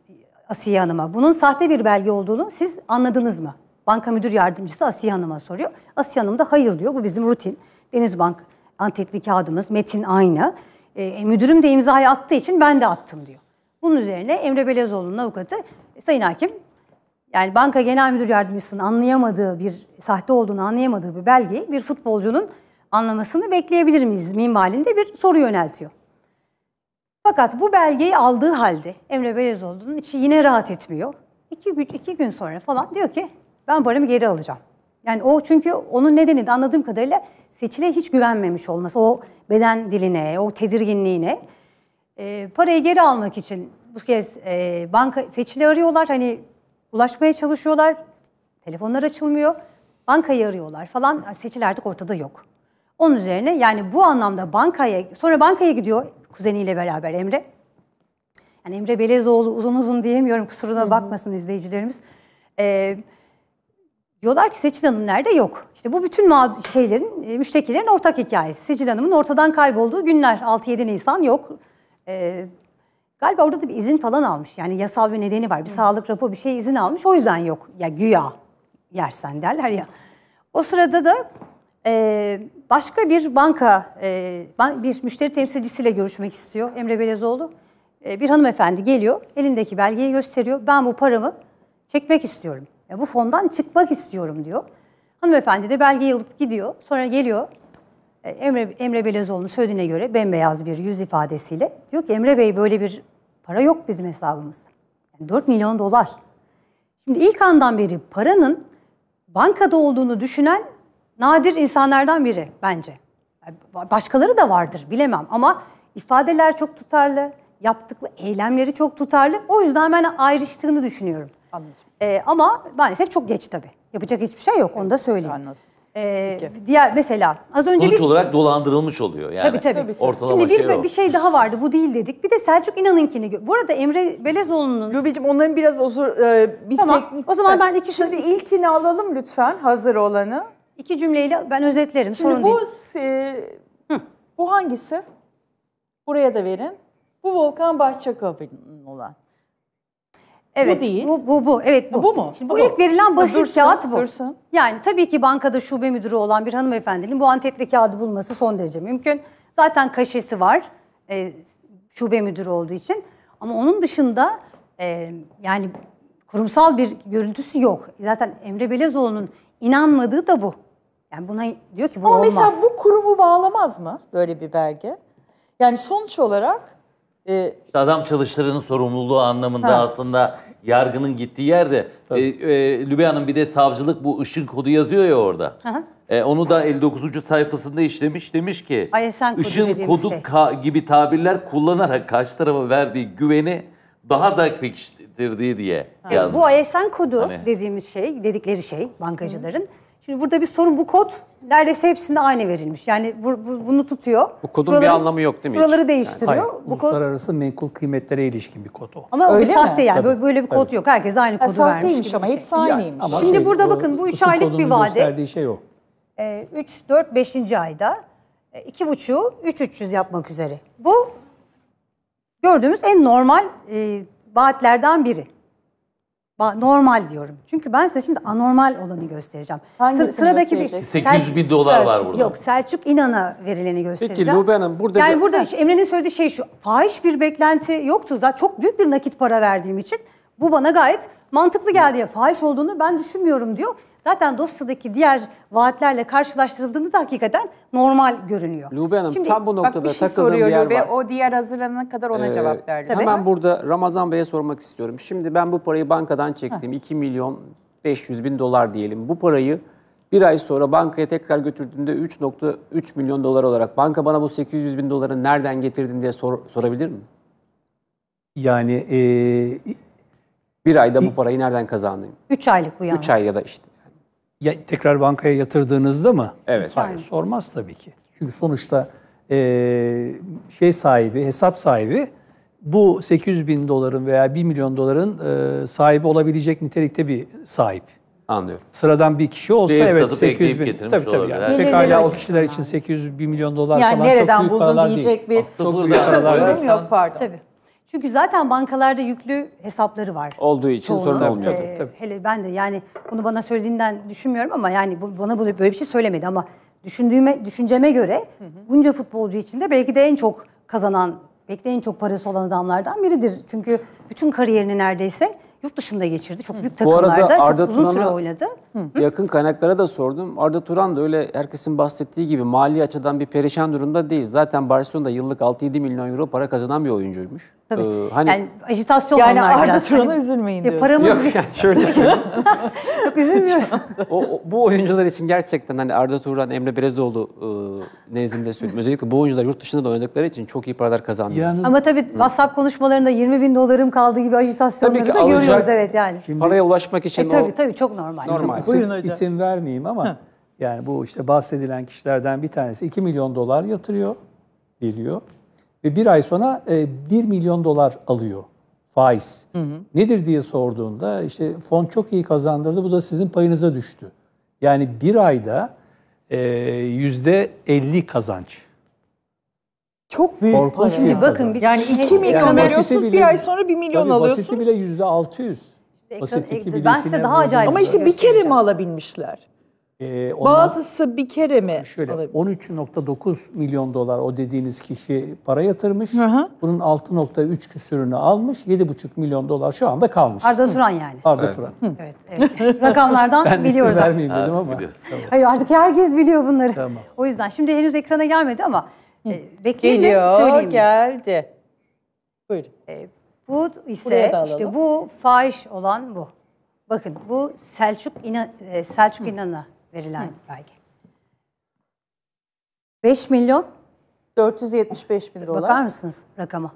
Asiye Hanım'a. Bunun sahte bir belge olduğunu siz anladınız mı? Banka müdür yardımcısı Asiye Hanım'a soruyor. Asiye Hanım da hayır diyor. Bu bizim rutin. Denizbank antetli kağıdımız. Metin aynı. E, e, müdürüm de imzayı attığı için ben de attım diyor. Bunun üzerine Emre Belezoğlu'nun avukatı e, Sayın Hakim yani banka genel müdür yardımcısının anlayamadığı bir sahte olduğunu anlayamadığı bir belgeyi bir futbolcunun anlamasını bekleyebilir miyiz minvalinde bir soru yöneltiyor. Fakat bu belgeyi aldığı halde Emre Belezoğlu'nun içi yine rahat etmiyor. İki, gün, iki gün sonra falan diyor ki ben paramı geri alacağım. Yani o çünkü onun nedeni de anladığım kadarıyla seçile hiç güvenmemiş olması. O beden diline, o tedirginliğine. E, parayı geri almak için bu kez e, banka seçili arıyorlar. Hani ulaşmaya çalışıyorlar. Telefonlar açılmıyor. Bankayı arıyorlar falan. Seçil artık ortada yok. Onun üzerine yani bu anlamda bankaya sonra bankaya gidiyor kuzeniyle beraber Emre. Yani Emre Belezoğlu uzun uzun diyemiyorum kusuruna bakmasın izleyicilerimiz. Eee Diyorlar ki Seçil Hanım nerede? Yok. İşte bu bütün şeylerin, e, müştekilerin ortak hikayesi. Seçil Hanım'ın ortadan kaybolduğu günler 6-7 Nisan yok. Ee, galiba orada da bir izin falan almış. Yani yasal bir nedeni var. Bir Hı. sağlık raporu bir şey izin almış. O yüzden yok. Ya güya yersen derler ya. O sırada da e, başka bir banka, e, bir müşteri temsilcisiyle görüşmek istiyor Emre Belezoğlu. E, bir hanımefendi geliyor, elindeki belgeyi gösteriyor. Ben bu paramı çekmek istiyorum. Ya bu fondan çıkmak istiyorum diyor. Hanımefendi de belgeyi alıp gidiyor. Sonra geliyor e, Emre, Emre Belezoğlu'nun söylediğine göre bembeyaz bir yüz ifadesiyle. Diyor ki Emre Bey böyle bir para yok bizim hesabımız. Yani 4 milyon dolar. Şimdi ilk andan beri paranın bankada olduğunu düşünen nadir insanlardan biri bence. Başkaları da vardır bilemem ama ifadeler çok tutarlı, yaptıkları eylemleri çok tutarlı. O yüzden ben ayrıştığını düşünüyorum. Anladım. E, ama maalesef çok geç tabii. Yapacak hiçbir şey yok onu da söyleyeyim. Anladım. Ee, diğer mesela az önce Sonuç bir... olarak dolandırılmış oluyor yani. Tabii tabii. tabii. Şimdi bir, şey bir şey daha vardı bu değil dedik. Bir de Selçuk İnan'ınkini. Bu arada Emre Belezoğlu'nun... Lübicim onların biraz o, e, bir tamam. teknik... O zaman ben iki... Şimdi ilkini alalım lütfen hazır olanı. İki cümleyle ben özetlerim Şimdi sorun bu, değil. E, Hı. bu hangisi? Buraya da verin. Bu Volkan Bahçakabir'in olan. Evet, bu değil. Bu, bu, bu. Evet bu. Bu mu? Şimdi bu, bu ilk verilen basit dursun, kağıt bu. Dursun. Yani tabii ki bankada şube müdürü olan bir hanımefendinin bu antetli kağıdı bulması son derece mümkün. Zaten kaşesi var e, şube müdürü olduğu için. Ama onun dışında e, yani kurumsal bir görüntüsü yok. Zaten Emre Belezoğlu'nun inanmadığı da bu. Yani buna diyor ki bu Ama olmaz. Ama mesela bu kurumu bağlamaz mı böyle bir belge? Yani sonuç olarak... E, işte adam çalıştırının sorumluluğu anlamında ha. aslında Yargının gittiği yerde. E, e, Lübeya'nın bir de savcılık bu ışın kodu yazıyor ya orada. E, onu da 59. sayfasında işlemiş. Demiş ki ISN kodu ışın kodu şey. ka- gibi tabirler kullanarak karşı tarafa verdiği güveni daha da pekiştirdiği diye yazmış. Evet, bu ISN kodu hani... dediğimiz şey, dedikleri şey bankacıların. Hı Şimdi burada bir sorun bu kod neredeyse hepsinde aynı verilmiş. Yani bu, bu, bunu tutuyor. Bu kodun şuraları, bir anlamı yok değil mi? Şuraları hiç? değiştiriyor. Yani, hayır, bu uluslararası kod... menkul kıymetlere ilişkin bir kod o. Ama öyle o bir sahte yani. Tabii. Böyle bir kod evet. yok. Herkes aynı kodu vermiş. Sahteymiş ama şey. hepsi aynıymış. Yani, Şimdi şey, burada o, bakın bu 3 aylık bir vade. gösterdiği şey o. 3, 4, 5. ayda 2,5'u 3, 300 yapmak üzere. Bu gördüğümüz en normal e, vaatlerden biri. Normal diyorum. Çünkü ben size şimdi anormal olanı göstereceğim. Hangisini sıradaki bir 800 bin dolar Selçuk, var burada. Yok Selçuk İnan'a verileni göstereceğim. Peki Lube Hanım burada... Yani bir... burada Emre'nin söylediği şey şu. Fahiş bir beklenti yoktu. Zaten çok büyük bir nakit para verdiğim için bu bana gayet mantıklı geldi. Ya, fahiş olduğunu ben düşünmüyorum diyor. Zaten dosyadaki diğer vaatlerle karşılaştırıldığında da hakikaten normal görünüyor. Lube Hanım Şimdi, tam bu noktada bak, bir şey takıldığım bir yer Lube, var. O diğer hazırlanana kadar ona ee, cevap verdi. Hemen burada Ramazan Bey'e sormak istiyorum. Şimdi ben bu parayı bankadan çektim. Heh. 2 milyon 500 bin dolar diyelim. Bu parayı bir ay sonra bankaya tekrar götürdüğümde 3.3 milyon dolar olarak banka bana bu 800 bin doları nereden getirdin diye sor, sorabilir mi? Yani e, bir ayda bu parayı nereden kazandın? Üç aylık bu yalnız. Üç ay ya da işte. Ya, tekrar bankaya yatırdığınızda mı? Evet. Hayır, yani. sormaz tabii ki. Çünkü sonuçta e, şey sahibi, hesap sahibi bu 800 bin doların veya 1 milyon doların e, sahibi olabilecek nitelikte bir sahip. Anlıyorum. Sıradan bir kişi olsa Değil evet 800 bin. Tabii tabii. Yani. Pekala o kişiler için 800 bin milyon dolar yani falan çok büyük paralar değil. Yani nereden buldun diyecek bir... Çok büyük paralar değil. Yok pardon. Tabii. Çünkü zaten bankalarda yüklü hesapları var. Olduğu için Çoğunun. sorun olmuyordu. Ee, Hele ben de yani bunu bana söylediğinden düşünmüyorum ama yani bu, bana böyle bir şey söylemedi ama düşündüğüme düşünceme göre bunca futbolcu içinde belki de en çok kazanan, belki de en çok parası olan adamlardan biridir. Çünkü bütün kariyerini neredeyse yurt dışında geçirdi. Çok büyük takımlarda Bu arada Arda çok uzun süre oynadı. Yakın kaynaklara da sordum. Arda Turan da öyle herkesin bahsettiği gibi mali açıdan bir perişan durumda değil. Zaten Barcelona'da yıllık 6-7 milyon euro para kazanan bir oyuncuymuş. Tabii. Ee, hani yani ajitasyon yani onlar Arda biraz. Turan'a hani üzülmeyin diyor. paramız Yok yani şöyle söyleyeyim. Yok üzülmüyoruz. o, o, bu oyuncular için gerçekten hani Arda Turan, Emre Berezoğlu e, nezdinde söylüyorum. Özellikle bu oyuncular yurt dışında da oynadıkları için çok iyi paralar kazandı. Yalnız... Ama tabii Hı. WhatsApp konuşmalarında 20 bin dolarım kaldığı gibi ajitasyonları tabii ki da görüyoruz. Anlıyoruz evet yani. Şimdi, paraya ulaşmak için e, tabii, o... Tabii çok normal. normal. Çok, buyurun hocam. İsim vermeyeyim ama yani bu işte bahsedilen kişilerden bir tanesi 2 milyon dolar yatırıyor, geliyor. Ve bir ay sonra e, 1 milyon dolar alıyor faiz. Hı hı. Nedir diye sorduğunda işte fon çok iyi kazandırdı bu da sizin payınıza düştü. Yani bir ayda e, yüzde %50 kazanç. Çok büyük Korkunç para. Bir bakın biz yani 2 şey milyon yani veriyorsunuz bile, bir ay sonra 1 milyon tabii alıyorsunuz. Basiti bile yüzde 600. Basit iki ben size daha acayip Ama işte şey bir kere mi alabilmişler? Ee, ondan, Bazısı bir kere mi? Şöyle 13.9 milyon dolar o dediğiniz kişi para yatırmış. Hı Bunun 6.3 küsürünü almış. 7.5 milyon dolar şu anda kalmış. Arda Turan yani. Arda evet. Turan. Hı. Evet, evet. Rakamlardan ben biliyoruz. Ben vermeyeyim dedim evet, ama. Biliyoruz. Tamam. Hayır artık herkes biliyor bunları. Tamam. O yüzden şimdi henüz ekrana gelmedi ama bekleyelim, ee, Geliyor, geldi. Buyur. E, ee, bu ise işte bu fahiş olan bu. Bakın bu Selçuk, İna, e, Selçuk İnan'a verilen Hı. belge. 5 milyon 475 bin dolar. Bakar mısınız rakama?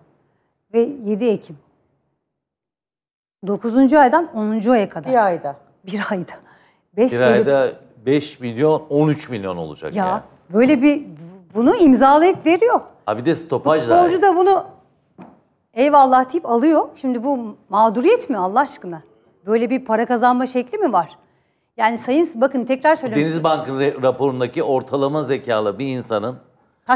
Ve 7 Ekim. 9. aydan 10. aya kadar. Bir ayda. Bir ayda. 5 bir ayda 5 milyon 13 milyon olacak ya. Yani. Böyle bir bunu imzalayıp veriyor. Ha bir de stopajla. Futbolcu da bunu eyvallah deyip alıyor. Şimdi bu mağduriyet mi Allah aşkına? Böyle bir para kazanma şekli mi var? Yani sayın bakın tekrar söylüyorum. Deniz Bank'ın raporundaki ortalama zekalı bir insanın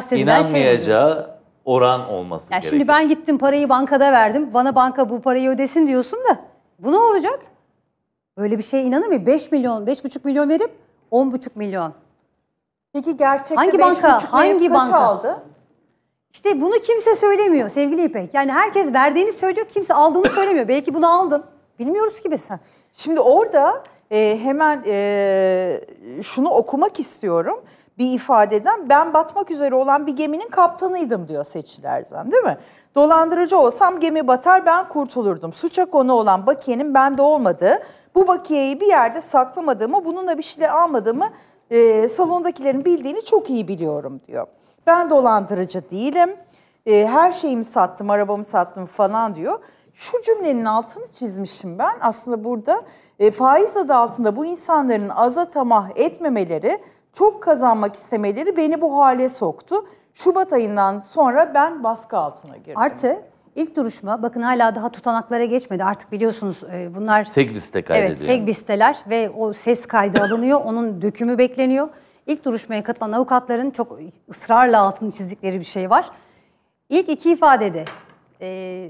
şey inanmayacağı şey oran olması yani gerekiyor. Şimdi ben gittim parayı bankada verdim. Bana banka bu parayı ödesin diyorsun da bu ne olacak? Böyle bir şeye inanır mı? 5 milyon, 5,5 milyon verip 10,5 milyon Peki gerçekte hangi banka hangi banka aldı? İşte bunu kimse söylemiyor sevgili İpek. Yani herkes verdiğini söylüyor, kimse aldığını söylemiyor. Belki bunu aldın. Bilmiyoruz ki biz. Şimdi orada e, hemen e, şunu okumak istiyorum bir ifadeden ben batmak üzere olan bir geminin kaptanıydım diyor Seçil Erzan değil mi? Dolandırıcı olsam gemi batar ben kurtulurdum. Suça konu olan bakiyenin bende olmadığı, bu bakiyeyi bir yerde saklamadığımı, bununla bir şeyler almadığımı e, salondakilerin bildiğini çok iyi biliyorum diyor. Ben dolandırıcı değilim. E, her şeyimi sattım, arabamı sattım falan diyor. Şu cümlenin altını çizmişim ben. Aslında burada e, faiz adı altında bu insanların aza tamah etmemeleri, çok kazanmak istemeleri beni bu hale soktu. Şubat ayından sonra ben baskı altına girdim. Artı İlk duruşma bakın hala daha tutanaklara geçmedi. Artık biliyorsunuz e, bunlar... Segbiste kaydediliyor. Evet segbisteler ve o ses kaydı alınıyor. onun dökümü bekleniyor. İlk duruşmaya katılan avukatların çok ısrarla altını çizdikleri bir şey var. İlk iki ifadede e,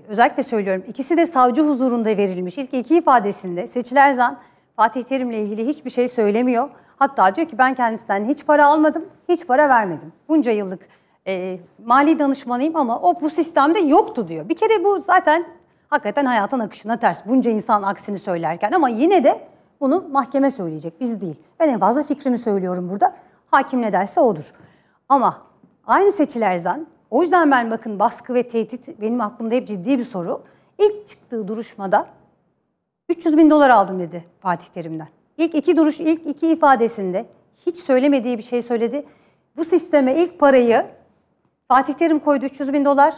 özellikle söylüyorum ikisi de savcı huzurunda verilmiş. İlk iki ifadesinde Seçil Erzan Fatih Terim'le ilgili hiçbir şey söylemiyor. Hatta diyor ki ben kendisinden hiç para almadım, hiç para vermedim. Bunca yıllık e, mali danışmanıyım ama o bu sistemde yoktu diyor. Bir kere bu zaten hakikaten hayatın akışına ters. Bunca insan aksini söylerken ama yine de bunu mahkeme söyleyecek biz değil. Ben en fazla fikrimi söylüyorum burada. Hakim ne derse odur. Ama aynı seçil o yüzden ben bakın baskı ve tehdit benim aklımda hep ciddi bir soru. İlk çıktığı duruşmada 300 bin dolar aldım dedi Fatih Terim'den. İlk iki duruş, ilk iki ifadesinde hiç söylemediği bir şey söyledi. Bu sisteme ilk parayı Fatih Terim koydu 300 bin dolar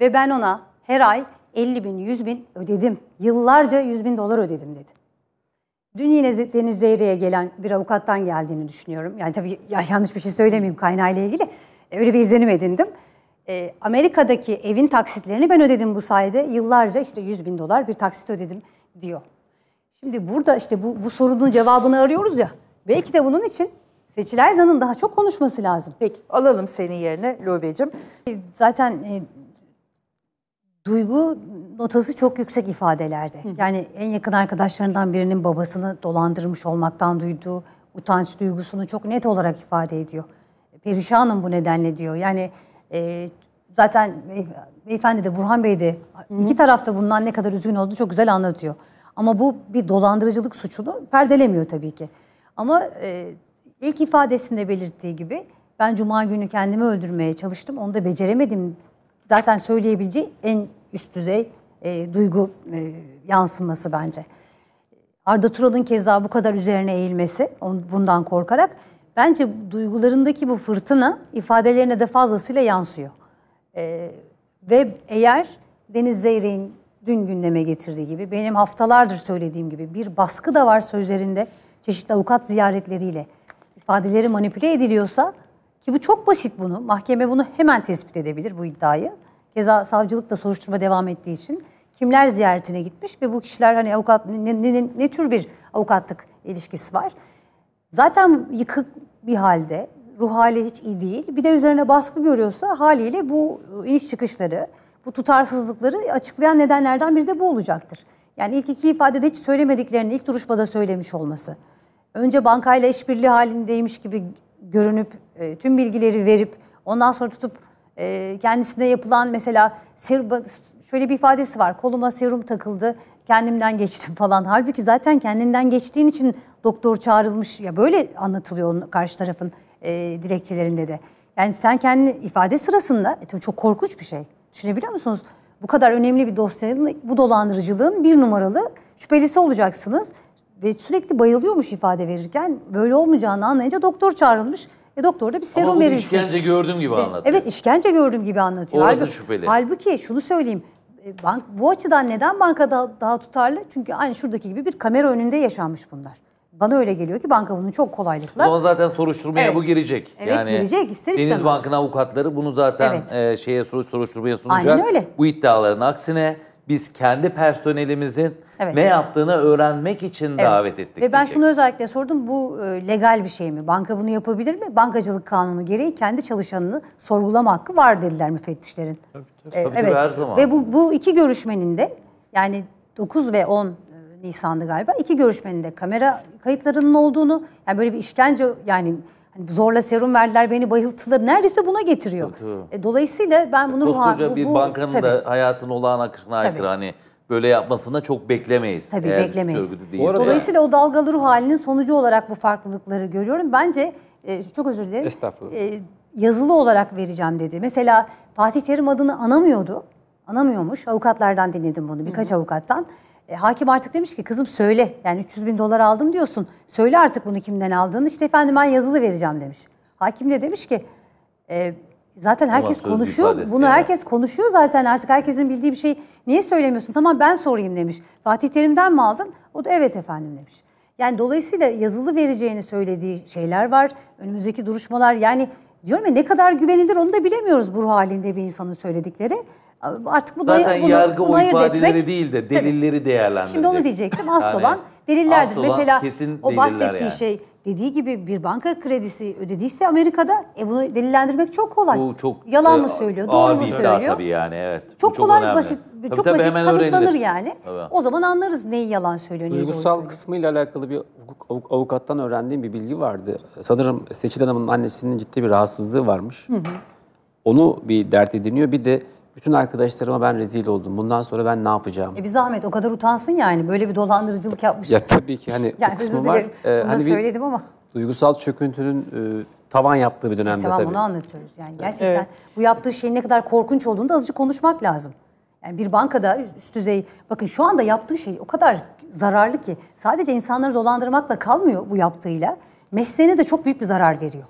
ve ben ona her ay 50 bin, 100 bin ödedim. Yıllarca 100 bin dolar ödedim dedi. Dün yine Deniz Zeyre'ye gelen bir avukattan geldiğini düşünüyorum. Yani tabii ya yanlış bir şey söylemeyeyim kaynağıyla ilgili. E, öyle bir izlenim edindim. E, Amerika'daki evin taksitlerini ben ödedim bu sayede. Yıllarca işte 100 bin dolar bir taksit ödedim diyor. Şimdi burada işte bu, bu sorunun cevabını arıyoruz ya. Belki de bunun için Seçil Erzan'ın daha çok konuşması lazım. Peki alalım senin yerine Lobeciğim. E, zaten e, duygu notası çok yüksek ifadelerde. Hı. Yani en yakın arkadaşlarından birinin babasını dolandırmış olmaktan duyduğu utanç duygusunu çok net olarak ifade ediyor. Perişanım bu nedenle diyor. Yani e, zaten beyefendi de Burhan Bey de Hı. iki tarafta bundan ne kadar üzgün olduğunu çok güzel anlatıyor. Ama bu bir dolandırıcılık suçunu perdelemiyor tabii ki. Ama e, ilk ifadesinde belirttiği gibi ben cuma günü kendimi öldürmeye çalıştım. Onu da beceremedim. Zaten söyleyebileceği en üst düzey e, duygu e, yansıması bence. Arda Tural'ın keza bu kadar üzerine eğilmesi on, bundan korkarak bence duygularındaki bu fırtına ifadelerine de fazlasıyla yansıyor. E, ve eğer Deniz Zeyrek'in dün gündeme getirdiği gibi benim haftalardır söylediğim gibi bir baskı da var sözlerinde çeşitli avukat ziyaretleriyle ifadeleri manipüle ediliyorsa ki bu çok basit bunu. Mahkeme bunu hemen tespit edebilir bu iddiayı. Keza savcılık da soruşturma devam ettiği için kimler ziyaretine gitmiş ve bu kişiler hani avukat ne, ne, ne, ne tür bir avukatlık ilişkisi var. Zaten yıkık bir halde, ruh hali hiç iyi değil. Bir de üzerine baskı görüyorsa haliyle bu e, iniş çıkışları, bu tutarsızlıkları açıklayan nedenlerden biri de bu olacaktır. Yani ilk iki ifadede hiç söylemediklerini ilk duruşmada söylemiş olması önce bankayla işbirliği halindeymiş gibi görünüp e, tüm bilgileri verip ondan sonra tutup e, kendisine yapılan mesela serum, şöyle bir ifadesi var koluma serum takıldı kendimden geçtim falan. Halbuki zaten kendinden geçtiğin için doktor çağrılmış ya böyle anlatılıyor karşı tarafın e, dilekçelerinde de. Yani sen kendi ifade sırasında e, çok korkunç bir şey. Düşünebiliyor musunuz? Bu kadar önemli bir dosyanın bu dolandırıcılığın bir numaralı şüphelisi olacaksınız ve sürekli bayılıyormuş ifade verirken böyle olmayacağını anlayınca doktor çağrılmış. E doktor da bir serum Ama verilsin. işkence gördüğüm gibi anlatıyor. Evet işkence gördüğüm gibi anlatıyor. Orası halbuki, şüpheli. Halbuki şunu söyleyeyim. E, bank, bu açıdan neden banka da, daha tutarlı? Çünkü aynı şuradaki gibi bir kamera önünde yaşanmış bunlar. Bana öyle geliyor ki banka bunu çok kolaylıkla... O zaten soruşturmaya evet. bu girecek. Evet yani, girecek ister istemez. Deniz Bank'ın avukatları bunu zaten evet. e, şeye soruşturmaya sunacak. Aynen öyle. Bu iddiaların aksine biz kendi personelimizin evet, ne evet. yaptığını öğrenmek için evet. davet ettik. Ve ben diyecek. şunu özellikle sordum. Bu e, legal bir şey mi? Banka bunu yapabilir mi? Bankacılık kanunu gereği kendi çalışanını sorgulama hakkı var dediler müfettişlerin. Tabii, tabii. E, tabii evet. her zaman. Ve bu, bu iki görüşmenin de yani 9 ve 10 e, Nisan'dı galiba. İki görüşmenin de kamera kayıtlarının olduğunu, yani böyle bir işkence yani Zorla serum verdiler beni bayılttılar. Neredeyse buna getiriyor. E, dolayısıyla ben bunu... Koskoca bir bu, bankanın tabii. da hayatın olağan akışına tabii. aykırı. Hani böyle yapmasına çok beklemeyiz. Tabii beklemeyiz. arada, Dolayısıyla o dalgalı ruh halinin sonucu olarak bu farklılıkları görüyorum. Bence e, çok özür dilerim. Estağfurullah. E, yazılı olarak vereceğim dedi. Mesela Fatih Terim adını anamıyordu. Anamıyormuş. Avukatlardan dinledim bunu birkaç Hı. avukattan. E, hakim artık demiş ki kızım söyle yani 300 bin dolar aldım diyorsun. Söyle artık bunu kimden aldığını işte efendim ben yazılı vereceğim demiş. Hakim de demiş ki e, zaten herkes konuşuyor bunu yani. herkes konuşuyor zaten artık herkesin bildiği bir şey niye söylemiyorsun tamam ben sorayım demiş. Fatih Terim'den mi aldın? O da evet efendim demiş. Yani dolayısıyla yazılı vereceğini söylediği şeyler var. Önümüzdeki duruşmalar yani diyorum ya ne kadar güvenilir onu da bilemiyoruz bu halinde bir insanın söyledikleri. Artık bu Zaten bunu, yargı bunu o ifadeleri etmek, değil de delilleri tabii. değerlendirecek. Şimdi onu diyecektim. Asıl yani, olan delillerdir. Asıl Mesela kesin o bahsettiği yani. şey dediği gibi bir banka kredisi ödediyse Amerika'da e bunu delillendirmek çok kolay. Bu çok yalan e, mı söylüyor, doğru mu söylüyor? Tabii yani evet. Çok, çok kolay, önemli. basit, tabii, çok tabii, basit kanıtlanır yani. Tabii. O zaman anlarız neyi yalan söylüyor, neyi Duygusal doğru söylüyor. kısmıyla alakalı bir hukuk, avukattan öğrendiğim bir bilgi vardı. Sanırım seçilen adamın annesinin ciddi bir rahatsızlığı varmış. Hı hı. Onu bir dert ediniyor. Bir de bütün arkadaşlarıma ben rezil oldum. Bundan sonra ben ne yapacağım? E bir zahmet o kadar utansın yani böyle bir dolandırıcılık yapmış. Ya tabii ki hani yani o kısmı var. Ee, hani söyledim ama. Duygusal çöküntünün e, tavan yaptığı bir dönemde e, tamam, tabii. Tamam onu anlatıyoruz yani gerçekten evet. bu yaptığı şeyin ne kadar korkunç olduğunu da azıcık konuşmak lazım. Yani bir bankada üst düzey bakın şu anda yaptığı şey o kadar zararlı ki sadece insanları dolandırmakla kalmıyor bu yaptığıyla. Mesleğine de çok büyük bir zarar veriyor.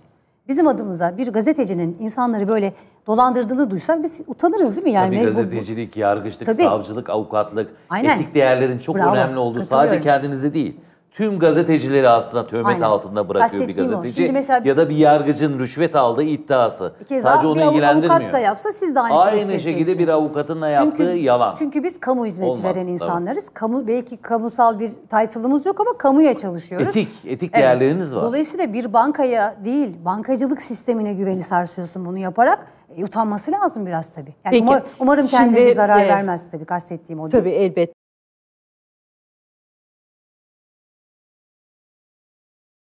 Bizim adımıza bir gazetecinin insanları böyle dolandırdığını duysak biz utanırız değil mi? Yani Tabii gazetecilik, yargıçlık, Tabii. savcılık, avukatlık, Aynen. etik değerlerin çok Bravo. önemli olduğu sadece kendinize değil tüm gazetecileri aslında töhmet Aynen. altında bırakıyor bir gazeteci. Mesela... Ya da bir yargıcın rüşvet aldığı iddiası. Keza Sadece onu ilgilendirmiyor. avukat da yapsa siz de aynı, aynı şeyi şekilde bir avukatın da yaptığı çünkü, yalan. Çünkü biz kamu hizmeti Olmaz, veren insanlarız. Tabii. Kamu belki kamusal bir title'ımız yok ama kamuya çalışıyoruz. Etik, etik evet. değerleriniz var. Dolayısıyla bir bankaya değil, bankacılık sistemine güveni sarsıyorsun bunu yaparak. E, utanması lazım biraz tabii. Yani Peki. Umar, umarım kendini zarar e, vermez tabii kastettiğim o. Tabii elbet.